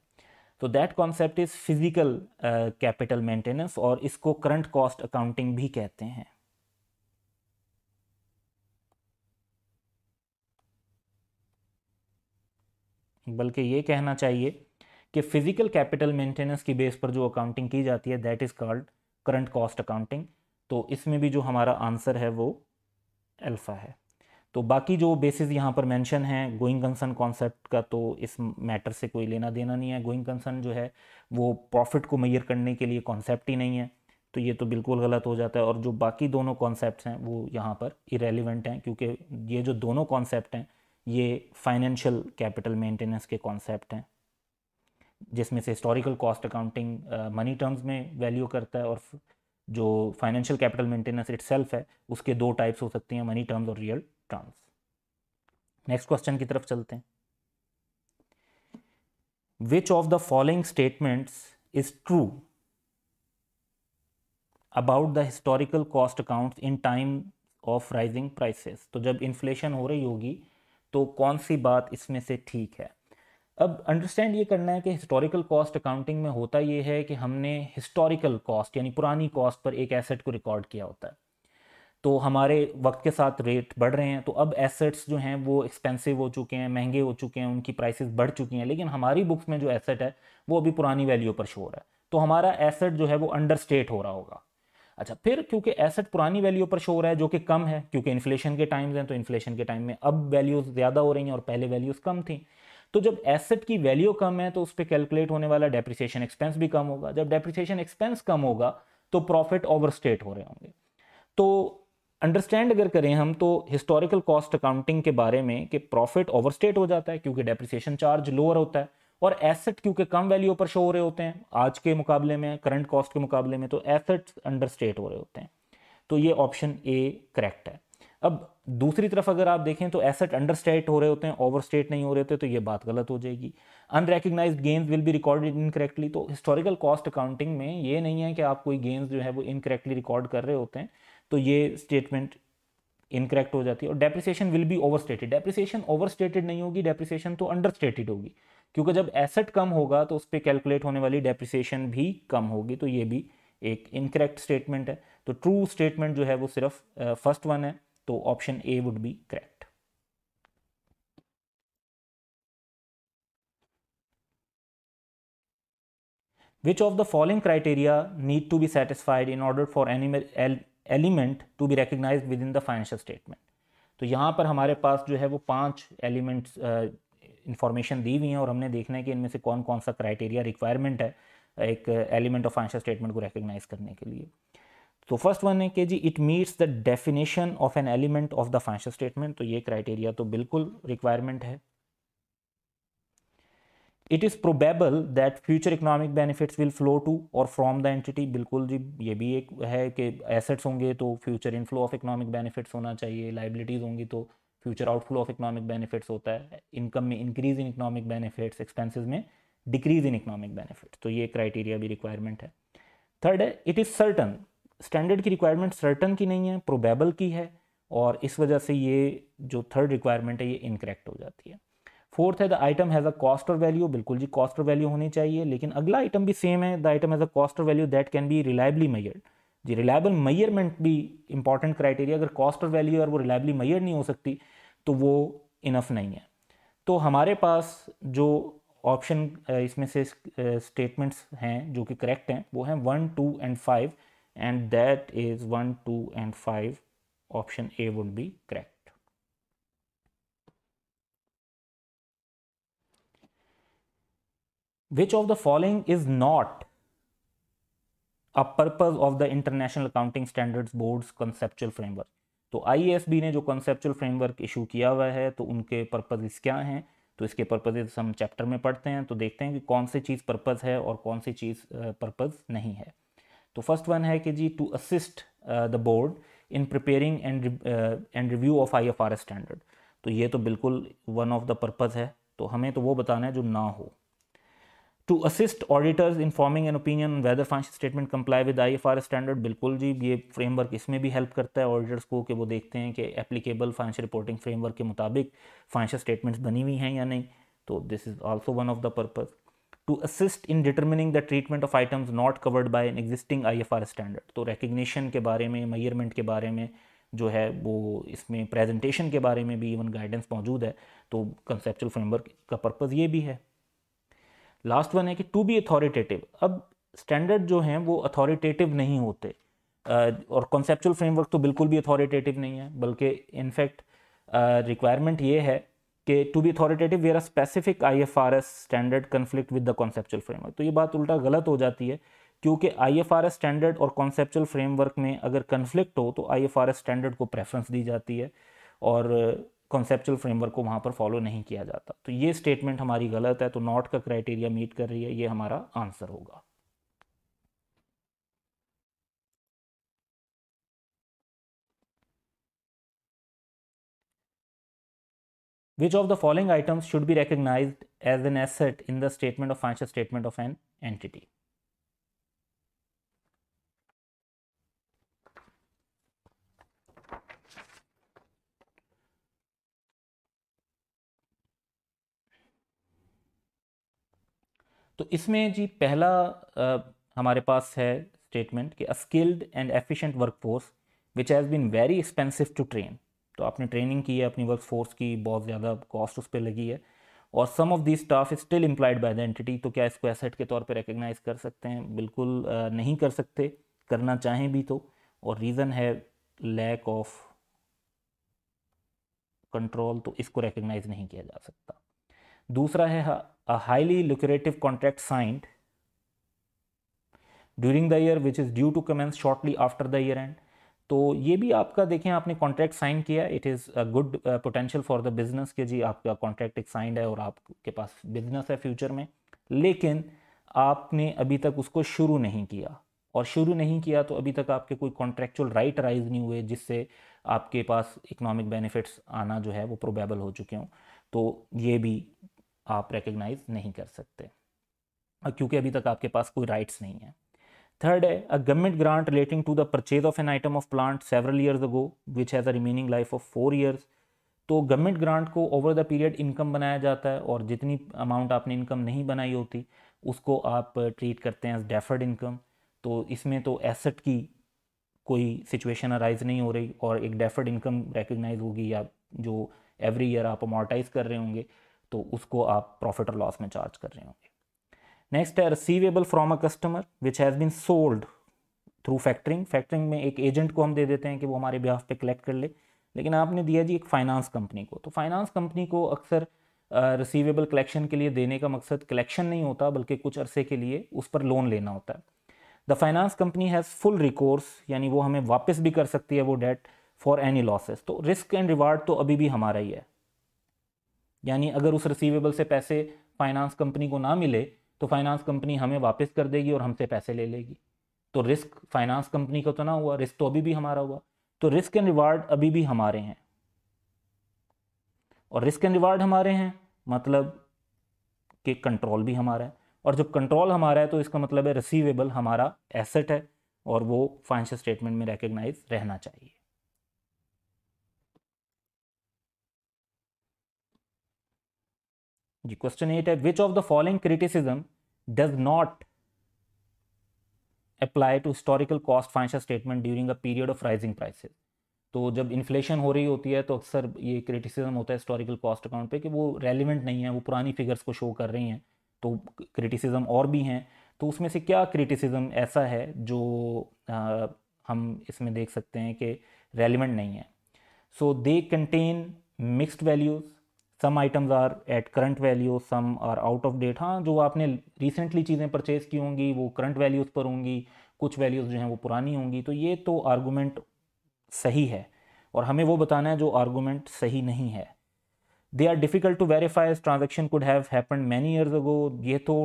तो that concept is physical capital maintenance और इसको करंट कॉस्ट अकाउंटिंग भी कहते हैं बल्कि ये कहना चाहिए कि फिजिकल कैपिटल मेंटेनेंस की बेस पर जो अकाउंटिंग की जाती है that is called current cost accounting तो इसमें भी जो हमारा आंसर है वो अल्फ़ा है तो बाकी जो बेसिस यहाँ पर मेंशन है गोइंग कंसर्न कॉन्सेप्ट का तो इस मैटर से कोई लेना देना नहीं है गोइंग कंसर्न जो है वो प्रॉफिट को मैयर करने के लिए कॉन्सेप्ट ही नहीं है तो ये तो बिल्कुल गलत हो जाता है और जो बाकी दोनों कॉन्सेप्ट हैं वो यहाँ पर इरेलीवेंट हैं क्योंकि ये जो दोनों कॉन्सेप्ट हैं ये फाइनेंशियल कैपिटल मेंटेनेंस के कॉन्सेप्ट हैं जिसमें से historical cost accounting money terms में वैल्यू करता है और जो फाइनेंशियल कैपिटल मेंटेनेंस इट है उसके दो टाइप्स हो सकती हैं मनी टर्म्स और रियल टर्म्स नेक्स्ट क्वेश्चन की तरफ चलते हैं which of the following statements is true about the historical cost account in time of rising prices तो जब इन्फ्लेशन हो रही होगी तो कौन सी बात इसमें से ठीक है अब अंडरस्टैंड ये करना है कि हिस्टोरिकल कॉस्ट अकाउंटिंग में होता ये है कि हमने हिस्टोरिकल कॉस्ट यानी पुरानी कॉस्ट पर एक एसेट को रिकॉर्ड किया होता है तो हमारे वक्त के साथ रेट बढ़ रहे हैं तो अब एसेट्स जो हैं वो एक्सपेंसिव हो चुके हैं महंगे हो चुके हैं उनकी प्राइसेस बढ़ चुकी हैं लेकिन हमारी बुक्स में जो एसेट है वो अभी पुरानी वैल्यू पर शो हो रहा है तो हमारा एसेट जो है वो अंडर स्टेट हो रहा होगा अच्छा फिर क्योंकि एसेट पुरानी वैल्यू पर शो हो रहा है जो कि कम है क्योंकि इन्फ्लेशन के टाइम्स हैं तो इन्फ्लेशन के टाइम में अब वैल्यूज़ ज़्यादा हो रही हैं और पहले वैल्यूज़ कम थी तो जब एसेट की वैल्यू कम है तो उस पर कैलकुलेट होने वाला डेप्रिसिएशन एक्सपेंस भी कम होगा जब डेप्रिसिएशन एक्सपेंस कम होगा तो प्रॉफिट ओवरस्टेट हो रहे होंगे तो अंडरस्टैंड अगर करें हम तो हिस्टोरिकल कॉस्ट अकाउंटिंग के बारे में कि प्रॉफिट ओवरस्टेट हो जाता है क्योंकि डेप्रिसिएशन चार्ज लोअर होता है और एसेट क्योंकि कम वैल्यू पर शो हो रहे होते हैं आज के मुकाबले में करंट कॉस्ट के मुकाबले में तो एसेट्स अंडरस्टेट हो रहे होते हैं तो ये ऑप्शन ए करेक्ट है अब दूसरी तरफ अगर आप देखें तो एसेट अंडर स्टेट हो रहे होते हैं ओवर स्टेट नहीं हो रहे होते तो ये बात गलत हो जाएगी unrecognised gains will be recorded incorrectly तो हिस्टोरिकल कॉस्ट अकाउंटिंग में ये नहीं है कि आप कोई गेंस जो है वो इनकरेक्टली रिकॉर्ड कर रहे होते हैं तो ये स्टेटमेंट इनकरेक्ट हो जाती है और depreciation will be overstated depreciation overstated नहीं होगी डेप्रिसिएशन तो अंडर स्टेटेड होगी क्योंकि जब एसेट कम होगा तो उस पर कैलकुलेट होने वाली डेप्रिसिएशन भी कम होगी तो ये भी एक इनकरेक्ट स्टेटमेंट है तो ट्रू स्टेटमेंट जो है वो सिर्फ फर्स्ट uh, वन है तो option A would be correct which of the following criteria need to be satisfied in order for any element to be recognized within the financial statement तो यहाँ पर हमारे पास जो है वो पांच एलिमेंट्स इंफॉर्मेशन दी हुई हैं और हमने देखना है कि इनमें से कौन कौन सा क्राइटेरिया रिक्वायरमेंट है एक एलिमेंट ऑफ फाइनेंशियल स्टेटमेंट को रिकग्नाइज करने के लिए तो फर्स्ट वन है कि जी it meets the definition of an element of the financial statement तो ये क्राइटेरिया तो बिल्कुल रिक्वायरमेंट है it is probable that future economic benefits will flow to और फ्रॉम द एंटिटी बिल्कुल जी ये भी एक है कि एसेट्स होंगे तो future inflow of economic benefits होना चाहिए लाइबिलिटीज़ होंगी तो future outflow of economic benefits होता है इनकम में increase in economic benefits expenses में डिक्रीज इन इकोनॉमिक बेनिफिट्स तो ये क्राइटेरिया भी रिक्वायरमेंट है थर्ड है इट इज़ सर्टन स्टैंडर्ड की रिक्वायरमेंट सर्टन की नहीं है प्रोबेबल की है और इस वजह से ये जो थर्ड रिक्वायरमेंट है ये इनकरेक्ट हो जाती है फोर्थ है the item has a cost और वैल्यू बिल्कुल जी कॉस्ट और वैल्यू होनी चाहिए लेकिन अगला आइटम भी सेम है the item has a cost और value that can be reliably measured जी रिलायबल मैयरमेंट भी इंपॉर्टेंट क्राइटेरिया अगर कॉस्ट और वैल्यू और वो रिलायबली मैयर नहीं हो सकती तो वो इनफ नहीं है तो हमारे पास जो ऑप्शन इसमें से स्टेटमेंट्स हैं जो कि करेक्ट हैं वो हैं one two and five and that is 1 2 and 5 option a would be correct which of the following is not a purpose of the international accounting standards board's conceptual framework तो आईएएसबी ने जो conceptual framework issue किया हुआ है तो उनके purposes क्या हैं तो इसके पर्पजेज़ हम chapter में पढ़ते हैं तो देखते हैं कि कौन सी चीज़ पर्पज़ है और कौन सी चीज़ पर्पज़ नहीं है तो फर्स्ट वन है कि जी to assist the board in preparing and and review of I F R S standard तो ये तो बिल्कुल वन ऑफ द पर्पज़ है तो हमें तो वो बताना है जो ना हो to assist auditors in forming an opinion whether financial statement comply with I F R S standard बिल्कुल जी ये फ्रेमवर्क इसमें भी हेल्प करता है ऑडिटर्स को कि वो देखते हैं कि एप्लीकेबल फाइनेंशियल रिपोर्टिंग फ्रेमवर्क के मुताबिक फाइनेंशियल स्टेटमेंट्स बनी हुई हैं या नहीं तो this is also one of the purpose to assist in determining the treatment of items not covered by an existing IFR standard तो recognition के बारे में measurement के बारे में जो है वो इसमें presentation के बारे में भी even guidance मौजूद है तो conceptual framework का purpose ये भी है Last one है कि to be authoritative. अब standard जो हैं वो authoritative नहीं होते और conceptual framework तो बिल्कुल भी authoritative नहीं है बल्कि in fact रिक्वायरमेंट ये है कि to be authoritative where a specific I F R S standard conflict with the conceptual framework तो ये बात उल्टा गलत हो जाती है क्योंकि I F R S standard और कॉन्सेप्चुअल फ्रेमवर्क में अगर कन्फ्लिक्ट हो तो I F R S standard को प्रेफरेंस दी जाती है और कॉन्सेप्चुअल फ्रेमवर्क को वहाँ पर फॉलो नहीं किया जाता तो ये स्टेटमेंट हमारी गलत है तो नॉट का क्राइटेरिया मीट कर रही है ये हमारा आंसर होगा Which of the following items should be recognized as an asset in the statement of financial statement of an entity? तो इसमें जी पहला आ, हमारे पास है स्टेटमेंट कि skilled and efficient workforce which has been very expensive to train तो आपने training की है अपनी वर्क फोर्स की बहुत ज़्यादा कॉस्ट उस पर लगी है और some of the staff is still employed by the entity तो क्या इसको एसेट के तौर पर रिकग्नाइज कर सकते हैं बिल्कुल नहीं कर सकते करना चाहें भी तो और रीज़न है लैक ऑफ कंट्रोल तो इसको रिकग्नाइज नहीं किया जा सकता दूसरा है a highly lucrative contract signed during the year which is due to commence shortly after the year end तो ये भी आपका देखें आपने कॉन्ट्रैक्ट साइन किया it is a good potential for the business के जी आपका कॉन्ट्रैक्ट एक साइंड है और आपके पास बिजनेस है फ्यूचर में लेकिन आपने अभी तक उसको शुरू नहीं किया और शुरू नहीं किया तो अभी तक आपके कोई कॉन्ट्रेक्चुअल राइट राइज नहीं हुए जिससे आपके पास इकोनॉमिक बेनिफिट्स आना जो है वो प्रोबेबल हो चुके हों तो ये भी आप रिकग्नाइज नहीं कर सकते क्योंकि अभी तक आपके पास कोई राइट्स नहीं है थर्ड है a government grant relating to the purchase of an item of plant several years ago which has a remaining life of four years तो गवर्नमेंट ग्रांट को ओवर द पीरियड इनकम बनाया जाता है और जितनी अमाउंट आपने income नहीं बनाई होती उसको आप ट्रीट करते हैं डेफर्ड इनकम तो इसमें तो एसेट की कोई सिचुएशन अराइज नहीं हो रही और एक डेफर्ड इनकम रिकग्नाइज होगी या जो एवरी ईयर आप अमोटाइज कर रहे होंगे तो उसको आप प्रॉफिट और लॉस में चार्ज कर रहे होंगे नेक्स्ट है receivable from a customer which has been sold through factoring factoring में एक एजेंट को हम दे देते हैं कि वो हमारे ब्याह पे कलेक्ट कर ले लेकिन आपने दिया जी एक फाइनेंस कंपनी को तो फाइनेंस कंपनी को अक्सर रिसीवेबल कलेक्शन के लिए देने का मकसद कलेक्शन नहीं होता बल्कि कुछ अरसे के लिए उस पर लोन लेना होता है the finance company has full recourse यानी वो हमें वापस भी कर सकती है वो डेट फॉर एनी लॉसेस तो रिस्क एंड रिवार्ड तो अभी भी हमारा ही है यानी अगर उस रिसीवेबल से पैसे फाइनेंस कंपनी को ना मिले तो फाइनेंस कंपनी हमें वापस कर देगी और हमसे पैसे ले लेगी तो रिस्क फाइनेंस कंपनी का तो ना हुआ रिस्क तो अभी भी हमारा हुआ तो रिस्क एंड रिवार्ड अभी भी हमारे हैं और रिस्क एंड रिवार्ड हमारे हैं मतलब कि कंट्रोल भी हमारा है और जब कंट्रोल हमारा है तो इसका मतलब है रिसीवेबल हमारा एसेट है और वो फाइनेंशियल स्टेटमेंट में रिकग्नाइज रहना चाहिए जी क्वेश्चन एट है which of the following criticism does not apply to historical cost financial statement during a period of rising prices तो जब इन्फ्लेशन हो रही होती है तो अक्सर ये क्रिटिसिज्म होता है हिस्टोरिकल कॉस्ट अकाउंट पे कि वो रेलिवेंट नहीं है वो पुरानी फिगर्स को शो कर रही हैं तो क्रिटिसिज्म और भी हैं तो उसमें से क्या क्रिटिसिज्म ऐसा है जो आ, हम इसमें देख सकते हैं कि रेलिवेंट नहीं है so they contain mixed values some items are at current value some are out of date हाँ जो आपने रिसेंटली चीज़ें परचेज की होंगी वो करंट वैल्यूज़ पर होंगी कुछ वैल्यूज़ जो हैं वो पुरानी होंगी तो ये तो आर्गूमेंट सही है और हमें वो बताना है जो आर्गूमेंट सही नहीं है they are difficult to verify transaction could have happen many years ago ये तो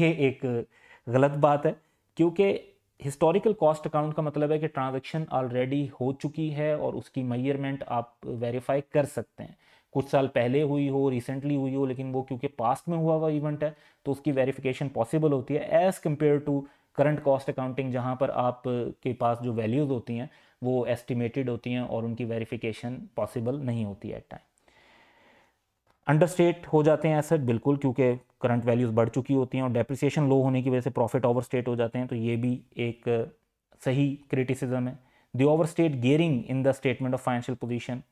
ये एक गलत बात है क्योंकि हिस्टोरिकल कॉस्ट अकाउंट का मतलब है कि ट्रांजेक्शन ऑलरेडी हो चुकी है और उसकी मयरमेंट आप वेरीफाई कर सकते हैं कुछ साल पहले हुई हो रिसेंटली हुई हो लेकिन वो क्योंकि पास्ट में हुआ हुआ इवेंट है तो उसकी वेरिफिकेशन पॉसिबल होती है as compared to current cost accounting जहाँ पर आप के पास जो वैल्यूज़ होती हैं वो एस्टिमेटेड होती हैं और उनकी वेरिफिकेशन पॉसिबल नहीं होती एट टाइम अंडरस्टेट हो जाते हैं एसेट बिल्कुल क्योंकि करंट वैल्यूज़ बढ़ चुकी होती हैं और डेप्रिसिएशन लो होने की वजह से प्रॉफिट ओवर स्टेट हो जाते हैं तो ये भी एक सही क्रिटिसिज्म है the overstate gearing in the statement of financial position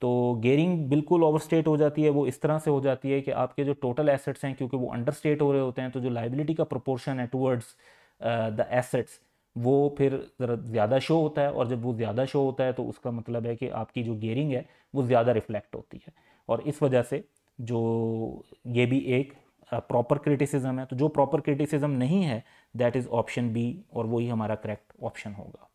तो गेयरिंग बिल्कुल ओवर स्टेट हो जाती है वो इस तरह से हो जाती है कि आपके जो टोटल एसेट्स हैं क्योंकि वो अंडर स्टेट हो रहे होते हैं तो जो लाइबिलिटी का प्रोपोर्शन है टूवर्ड्स द एसेट्स वो फिर ज़रा ज़्यादा शो होता है और जब वो ज़्यादा शो होता है तो उसका मतलब है कि आपकी जो गेयरिंग है वो ज़्यादा रिफ्लेक्ट होती है और इस वजह से जो ये भी एक प्रॉपर uh, क्रिटिसिज्म है तो जो प्रॉपर क्रिटिसिज्म नहीं है दैट इज़ ऑप्शन बी और वही हमारा करेक्ट ऑप्शन होगा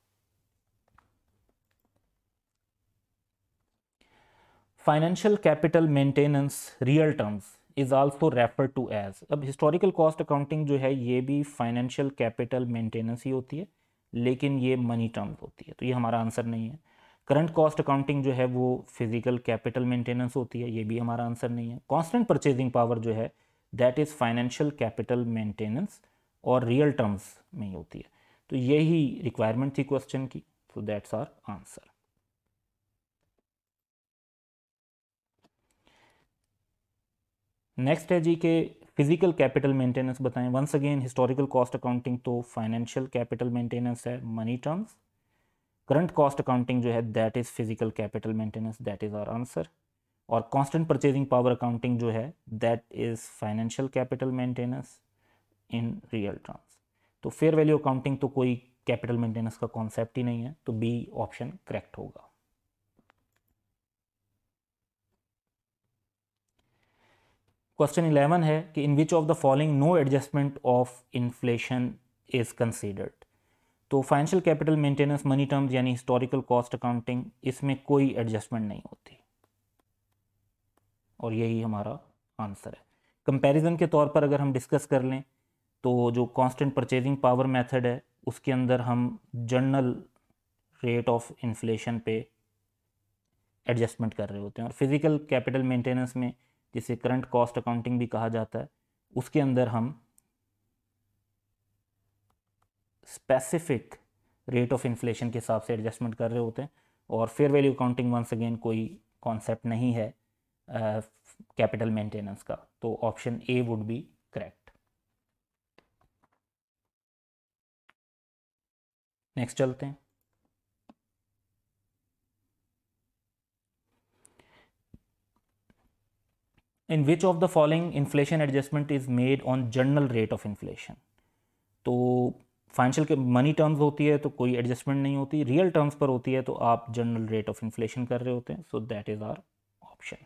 financial capital maintenance real terms is also refer to as अब हिस्टोरिकल कॉस्ट अकाउंटिंग जो है ये भी फाइनेंशियल कैपिटल मेंटेनेंस ही होती है लेकिन ये मनी टर्म्स होती है तो ये हमारा आंसर नहीं है करंट कॉस्ट अकाउंटिंग जो है वो फिजिकल कैपिटल मेंटेनेंस होती है ये भी हमारा आंसर नहीं है कॉन्स्टेंट परचेजिंग पावर जो है that is financial capital maintenance और रियल टर्म्स में ही होती है तो यही रिक्वायरमेंट थी क्वेश्चन की so that's our answer next है जी के फिजिकल कैपिटल मेंटेनेंस बताएं once again historical cost accounting तो फाइनेंशियल कैपिटल मेंटेनेंस है money terms current cost accounting जो है that is physical capital maintenance that is our answer और कांस्टेंट परचेजिंग पावर अकाउंटिंग जो है that is financial capital maintenance in real terms तो fair value accounting तो कोई capital maintenance का concept ही नहीं है तो बी ऑप्शन करेक्ट होगा क्वेश्चन इलेवन है कि in which of the following no adjustment of inflation is considered तो financial capital maintenance money terms यानी हिस्टोरिकल कॉस्ट अकाउंटिंग इसमें कोई एडजस्टमेंट नहीं होती और यही हमारा आंसर है कंपैरिजन के तौर पर अगर हम डिस्कस कर लें तो जो कांस्टेंट परचेजिंग पावर मेथड है उसके अंदर हम जनरल रेट ऑफ इन्फ्लेशन पे एडजस्टमेंट कर रहे होते हैं और फिजिकल कैपिटल मेंटेनेंस में जिसे करंट कॉस्ट अकाउंटिंग भी कहा जाता है उसके अंदर हम स्पेसिफिक रेट ऑफ इन्फ्लेशन के हिसाब से एडजस्टमेंट कर रहे होते हैं और fair value accounting once again कोई कॉन्सेप्ट नहीं है कैपिटल uh, मेंटेनेंस का तो option A would be correct next चलते हैं in which of the following inflation adjustment is made on general rate of inflation तो फाइनेंशियल के मनी टर्म्स होती है तो कोई एडजस्टमेंट नहीं होती रियल टर्म्स पर होती है तो आप जनरल रेट ऑफ इन्फ्लेशन कर रहे होते हैं so that is our option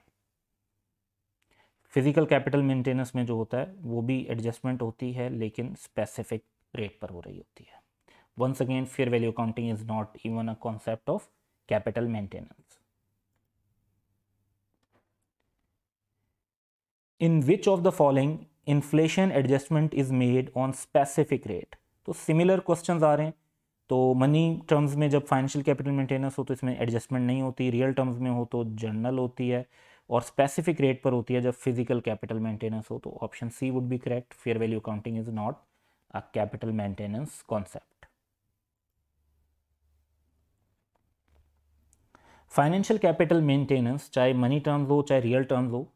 physical capital maintenance में जो होता है वो भी एडजस्टमेंट होती है लेकिन स्पेसिफिक रेट पर हो रही होती है once again fair value accounting is not even a concept of capital maintenance in which of the following inflation adjustment is made on specific rate तो सिमिलर क्वेश्चन आ रहे हैं तो मनी टर्म्स में जब फाइनेंशियल कैपिटल मेंटेनेंस हो तो इसमें एडजस्टमेंट नहीं होती रियल टर्म्स में हो तो जर्नल होती है और स्पेसिफिक रेट पर होती है जब फिजिकल कैपिटल मेंटेनेंस हो तो option C would be correct fair value accounting is not a capital maintenance concept financial capital maintenance चाहे मनी टर्म्स हो चाहे रियल टर्म्स हो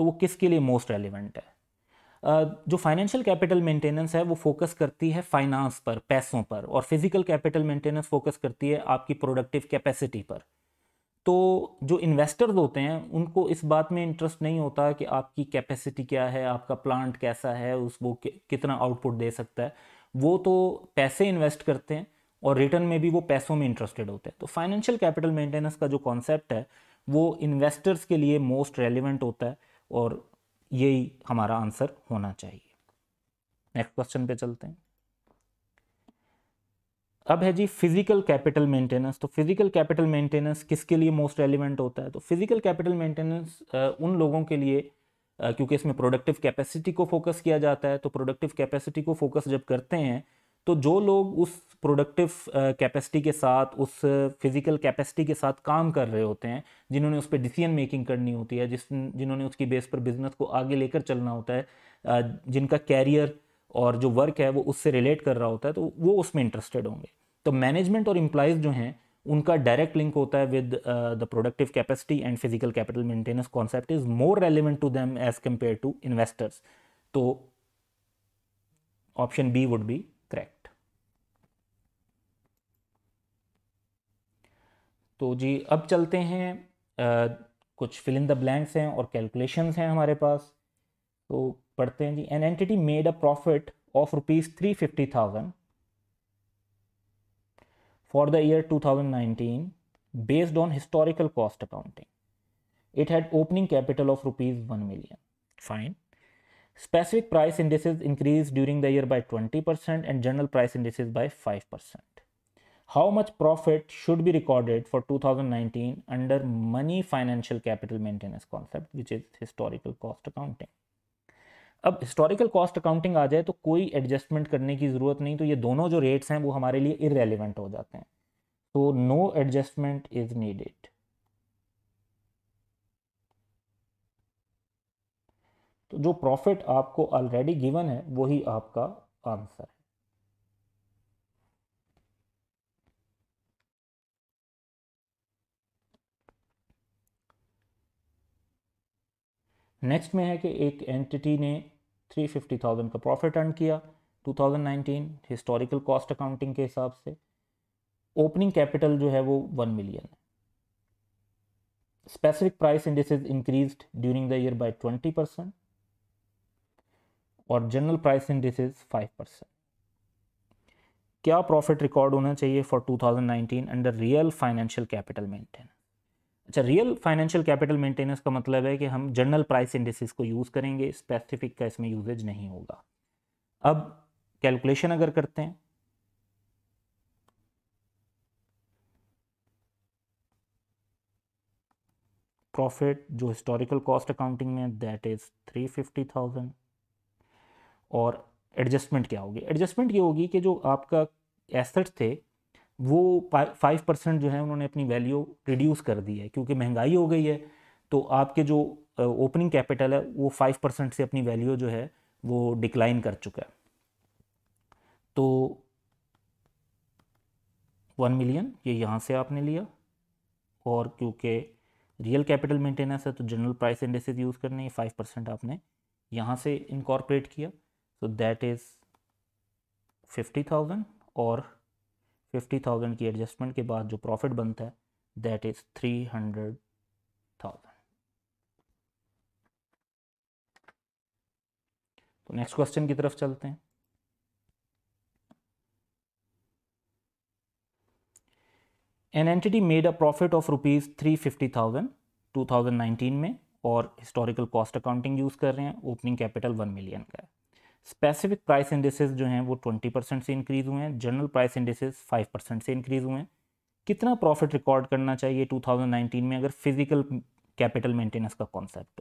तो वो किसके लिए मोस्ट रेलिवेंट है जो फाइनेंशियल कैपिटल मेंटेनेंस है वो फोकस करती है फाइनेंस पर पैसों पर और फिजिकल कैपिटल मेंटेनेंस फोकस करती है आपकी प्रोडक्टिव कैपेसिटी पर तो जो इन्वेस्टर्स होते हैं उनको इस बात में इंटरेस्ट नहीं होता कि आपकी कैपेसिटी क्या है आपका प्लांट कैसा है उस वो कितना आउटपुट दे सकता है वो तो पैसे इन्वेस्ट करते हैं और रिटर्न में भी वो पैसों में इंटरेस्टेड होते हैं तो फाइनेंशियल कैपिटल मेंटेनेंस का जो कॉन्सेप्ट है वो इन्वेस्टर्स के लिए मोस्ट रेलिवेंट होता है और यही हमारा आंसर होना चाहिए नेक्स्ट क्वेश्चन पे चलते हैं अब है जी फिजिकल कैपिटल मेंटेनेंस तो फिजिकल कैपिटल मेंटेनेंस किसके लिए मोस्ट रेलिवेंट होता है तो फिजिकल कैपिटल मेंटेनेंस उन लोगों के लिए क्योंकि इसमें प्रोडक्टिव कैपेसिटी को फोकस किया जाता है तो प्रोडक्टिव कैपेसिटी को फोकस जब करते हैं तो जो लोग उस प्रोडक्टिव कैपेसिटी uh, के साथ उस फिज़िकल कैपेसिटी के साथ काम कर रहे होते हैं जिन्होंने उस पर डिसीजन मेकिंग करनी होती है जिस जिन्होंने उसकी बेस पर बिजनेस को आगे लेकर चलना होता है uh, जिनका कैरियर और जो वर्क है वो उससे रिलेट कर रहा होता है तो वो उसमें इंटरेस्टेड होंगे तो मैनेजमेंट और एम्प्लॉयज़ जो हैं उनका डायरेक्ट लिंक होता है with the productive capacity and physical capital maintenance concept is more relevant to them as compare to investors तो ऑप्शन बी वुड बी तो जी अब चलते हैं आ, कुछ फिल इन द ब्लैंक्स हैं और कैलकुलेशन हैं हमारे पास तो पढ़ते हैं जी an entity made a profit of rupees three fifty thousand for the year two thousand nineteen based on historical cost accounting it had opening capital of rupees one million fine specific price indices increase during the year by twenty percent and general price indices by five percent how much profit should be recorded for 2019 under money financial capital maintenance concept which is historical cost accounting अब historical cost accounting आ जाए तो कोई adjustment करने की ज़रूरत नहीं तो ये दोनों जो रेट्स हैं वो हमारे लिए इरेलीवेंट हो जाते हैं तो नो एडजस्टमेंट इज नीडेड तो जो प्रॉफिट आपको ऑलरेडी गिवन है वही आपका आंसर है नेक्स्ट में है कि एक एंटिटी ने 350,000 का प्रॉफिट अर्न किया 2019 हिस्टोरिकल कॉस्ट अकाउंटिंग के हिसाब से ओपनिंग कैपिटल जो है वो वन मिलियन है specific price indices increase during the year by twenty percent और general price indices five percent क्या प्रॉफिट रिकॉर्ड होना चाहिए for 2019 under real financial capital maintain अच्छा रियल फाइनेंशियल कैपिटल मेंटेनेंस का मतलब है कि हम जनरल प्राइस इंडेसिस को यूज़ करेंगे स्पेसिफिक का इसमें यूजेज नहीं होगा अब कैलकुलेशन अगर करते हैं प्रॉफिट जो हिस्टोरिकल कॉस्ट अकाउंटिंग में that is three fifty thousand और एडजस्टमेंट क्या होगी एडजस्टमेंट ये होगी कि जो आपका एसेट्स थे वो फाइव परसेंट जो है उन्होंने अपनी वैल्यू रिड्यूस कर दी है क्योंकि महंगाई हो गई है तो आपके जो ओपनिंग कैपिटल है वो फाइव परसेंट से अपनी वैल्यू जो है वो डिक्लाइन कर चुका है तो वन मिलियन ये यहाँ से आपने लिया और क्योंकि रियल कैपिटल मेंटेनेंस है तो जनरल प्राइस इंडेसिस यूज़ करने ये फाइव परसेंट आपने यहाँ से इनकॉर्पोरेट किया so that is fifty thousand और फिफ्टी थाउजेंड की एडजस्टमेंट के बाद जो प्रॉफिट बनता है that is three hundred thousand तो नेक्स्ट क्वेश्चन की तरफ चलते हैं an entity made a profit of rupees three fifty thousand two thousand nineteen में और हिस्टोरिकल कॉस्ट अकाउंटिंग यूज़ कर रहे हैं ओपनिंग कैपिटल वन मिलियन का है स्पेसिफिक प्राइस इंडिसेस जो हैं वो ट्वेंटी परसेंट से इंक्रीज हुए हैं general price indices five percent से इंक्रीज हुए हैं कितना प्रॉफिट रिकॉर्ड करना चाहिए 2019 में अगर फिजिकल कैपिटल मेंटेनेंस का कॉन्सेप्ट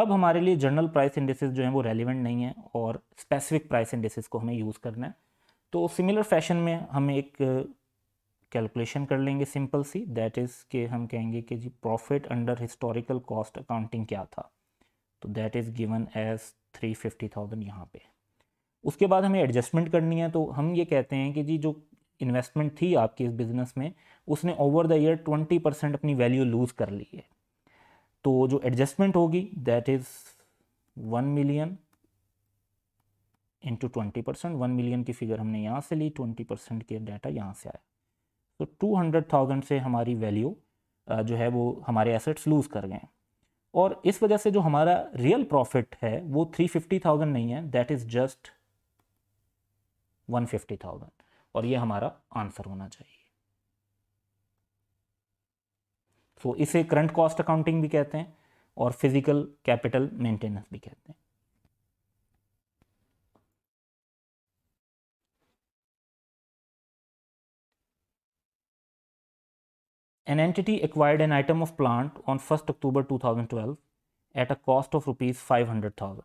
अब हमारे लिए जनरल प्राइस इंडिसेस जो हैं वो रेलिवेंट नहीं है और स्पेसिफिक प्राइस इंडिसेस को हमें यूज़ करना है तो सिमिलर फैशन में हम एक कैलकुलेशन कर लेंगे सिंपल सी दैट इज़ के हम कहेंगे कि जी profit under historical cost accounting क्या था तो that is given as three fifty thousand यहाँ पे उसके बाद हमें एडजस्टमेंट करनी है तो हम ये कहते हैं कि जी जो इन्वेस्टमेंट थी आपकी इस बिज़नेस में उसने over the year twenty percent अपनी वैल्यू लूज़ कर ली है तो जो एडजस्टमेंट होगी that is one million into twenty percent one million की फिगर हमने यहाँ से ली ट्वेंटी परसेंट के डाटा यहाँ से आया तो टू हंड्रेड थाउजेंड से हमारी वैल्यू जो है वो हमारे एसेट्स लूज़ कर गए और इस वजह से जो हमारा रियल प्रॉफिट है वो थ्री फिफ्टी थाउजेंड नहीं है that is just one fifty thousand और ये हमारा आंसर होना चाहिए सो so, इसे करंट कॉस्ट अकाउंटिंग भी कहते हैं और फिजिकल कैपिटल मेंटेनेंस भी कहते हैं An entity acquired an item of plant on 1st October 2012 at a cost of rupees 500,000.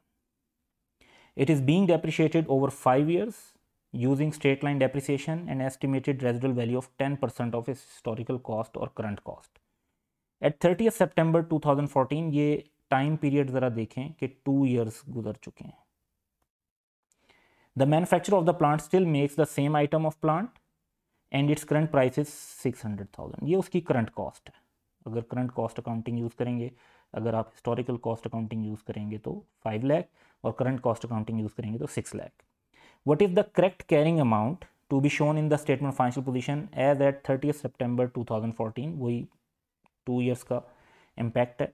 It is being depreciated over 5 years using straight line depreciation and estimated residual value of 10% of its historical cost or current cost. At thirty September 2014 ये time period ज़रा देखें कि two years गुजर चुके हैं the manufacture of the plant still makes the same item of plant and its current price is six hundred thousand ये उसकी current cost है अगर करंट कॉस्ट अकाउंटिंग यूज़ करेंगे अगर आप हिस्टोरिकल कॉस्ट अकाउंटिंग यूज़ करेंगे तो फाइव लैख और करंट कॉस्ट अकाउंटिंग यूज़ करेंगे तो six lakh What is the correct carrying amount to be shown in the statement of financial position as at 30th September 2014 वही to years का impact है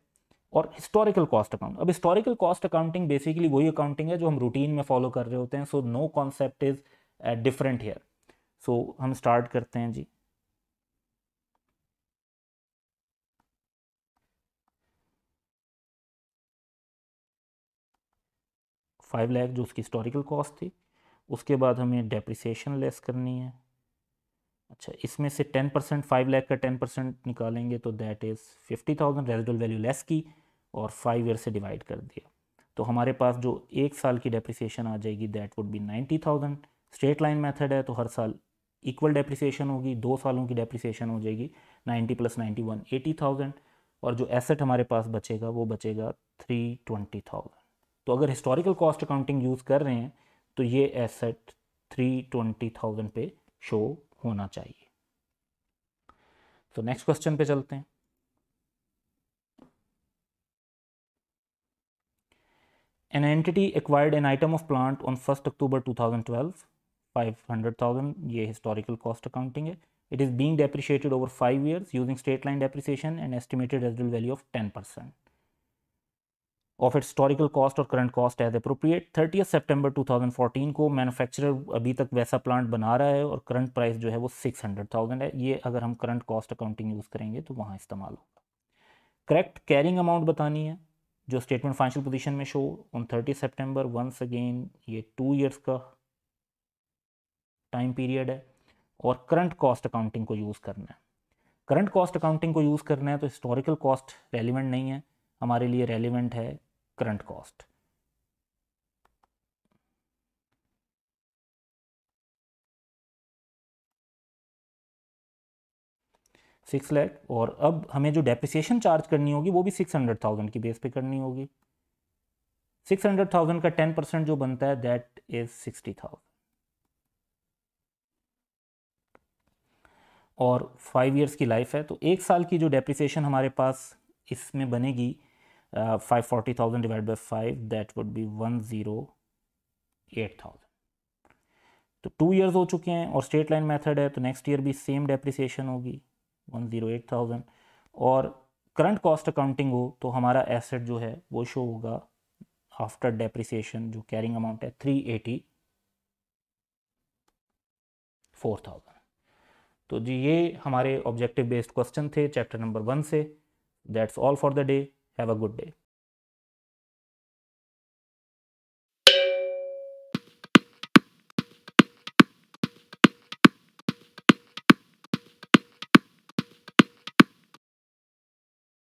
और historical cost account अब historical cost accounting basically वही accounting है जो हम routine में फॉलो कर रहे होते हैं so no concept is different here so हम स्टार्ट करते हैं जी फाइव लैख जो उसकी हिस्टोरिकल कॉस्ट थी उसके बाद हमें डेप्रिसिएशन लेस करनी है अच्छा इसमें से टेन परसेंट फाइव लैख का टेन परसेंट निकालेंगे तो that is fifty thousand residual value less की और फाइव ईयर से डिवाइड कर दिया तो हमारे पास जो एक साल की डेप्रिसिएशन आ जाएगी that would be ninety thousand straight line method है तो हर साल इक्वल डेप्रिसिएशन होगी दो सालों की डेप्रिसिएशन हो जाएगी ninety plus ninety one eighty thousand और जो एसेट हमारे पास बचेगा वो बचेगा थ्री ट्वेंटी थाउजेंड तो अगर हिस्टोरिकल कॉस्ट अकाउंटिंग यूज़ कर रहे हैं तो ये एसेट थ्री ट्वेंटी थाउजेंड पे शो होना चाहिए तो नेक्स्ट क्वेश्चन पे चलते हैं an entity acquired an item of plant on first October two thousand twelve five hundred thousand ये हिस्टोरिकल कॉस्ट अकाउंटिंग है it is being depreciated over five year using straight line depreciation and estimated residual value of ten percent of it historical cost और current cost as appropriate thirty September 2014 को manufacture अभी तक वैसा plant बना रहा है और करंट प्राइस जो है वो 600,000 है ये अगर हम करंट कॉस्ट अकाउंटिंग यूज़ करेंगे तो वहाँ इस्तेमाल होगा करेक्ट कैरिंग अमाउंट बतानी है जो स्टेटमेंट फाइनेंशियल पोजीशन में show on thirty September once again ये टू ईयर्स का टाइम पीरियड है और करंट कॉस्ट अकाउंटिंग को यूज़ करना है करंट कॉस्ट अकाउंटिंग को यूज़ करना है तो हिस्टोरिकल कॉस्ट रेलिवेंट नहीं है हमारे लिए रेलिवेंट है current cost. सिक्स लैख और अब हमें जो डेप्रिसिएशन चार्ज करनी होगी वो भी सिक्स हंड्रेड थाउजेंड की बेस पे करनी होगी सिक्स हंड्रेड थाउजेंड का टेन परसेंट जो बनता है दैट इज सिक्सटी थाउजेंड और फाइव इयर्स की लाइफ है तो एक साल की जो डेप्रिसिएशन हमारे पास इसमें बनेगी Uh, forty thousand divided by five that would be thousand तो टू इयर्स हो चुके हैं और स्ट्रेट लाइन मेथड है तो नेक्स्ट ईयर भी सेम डेप्रिसिएशन होगी वन जीरो एट थाउजेंड और करंट कॉस्ट अकाउंटिंग हो तो हमारा एसेट जो है वो शो होगा आफ्टर डेप्रिसिएशन जो कैरिंग अमाउंट है थ्री एटी फोर थाउजेंड तो जी ये हमारे ऑब्जेक्टिव बेस्ड क्वेश्चन थे चैप्टर नंबर वन से that's all for the day Have a good day.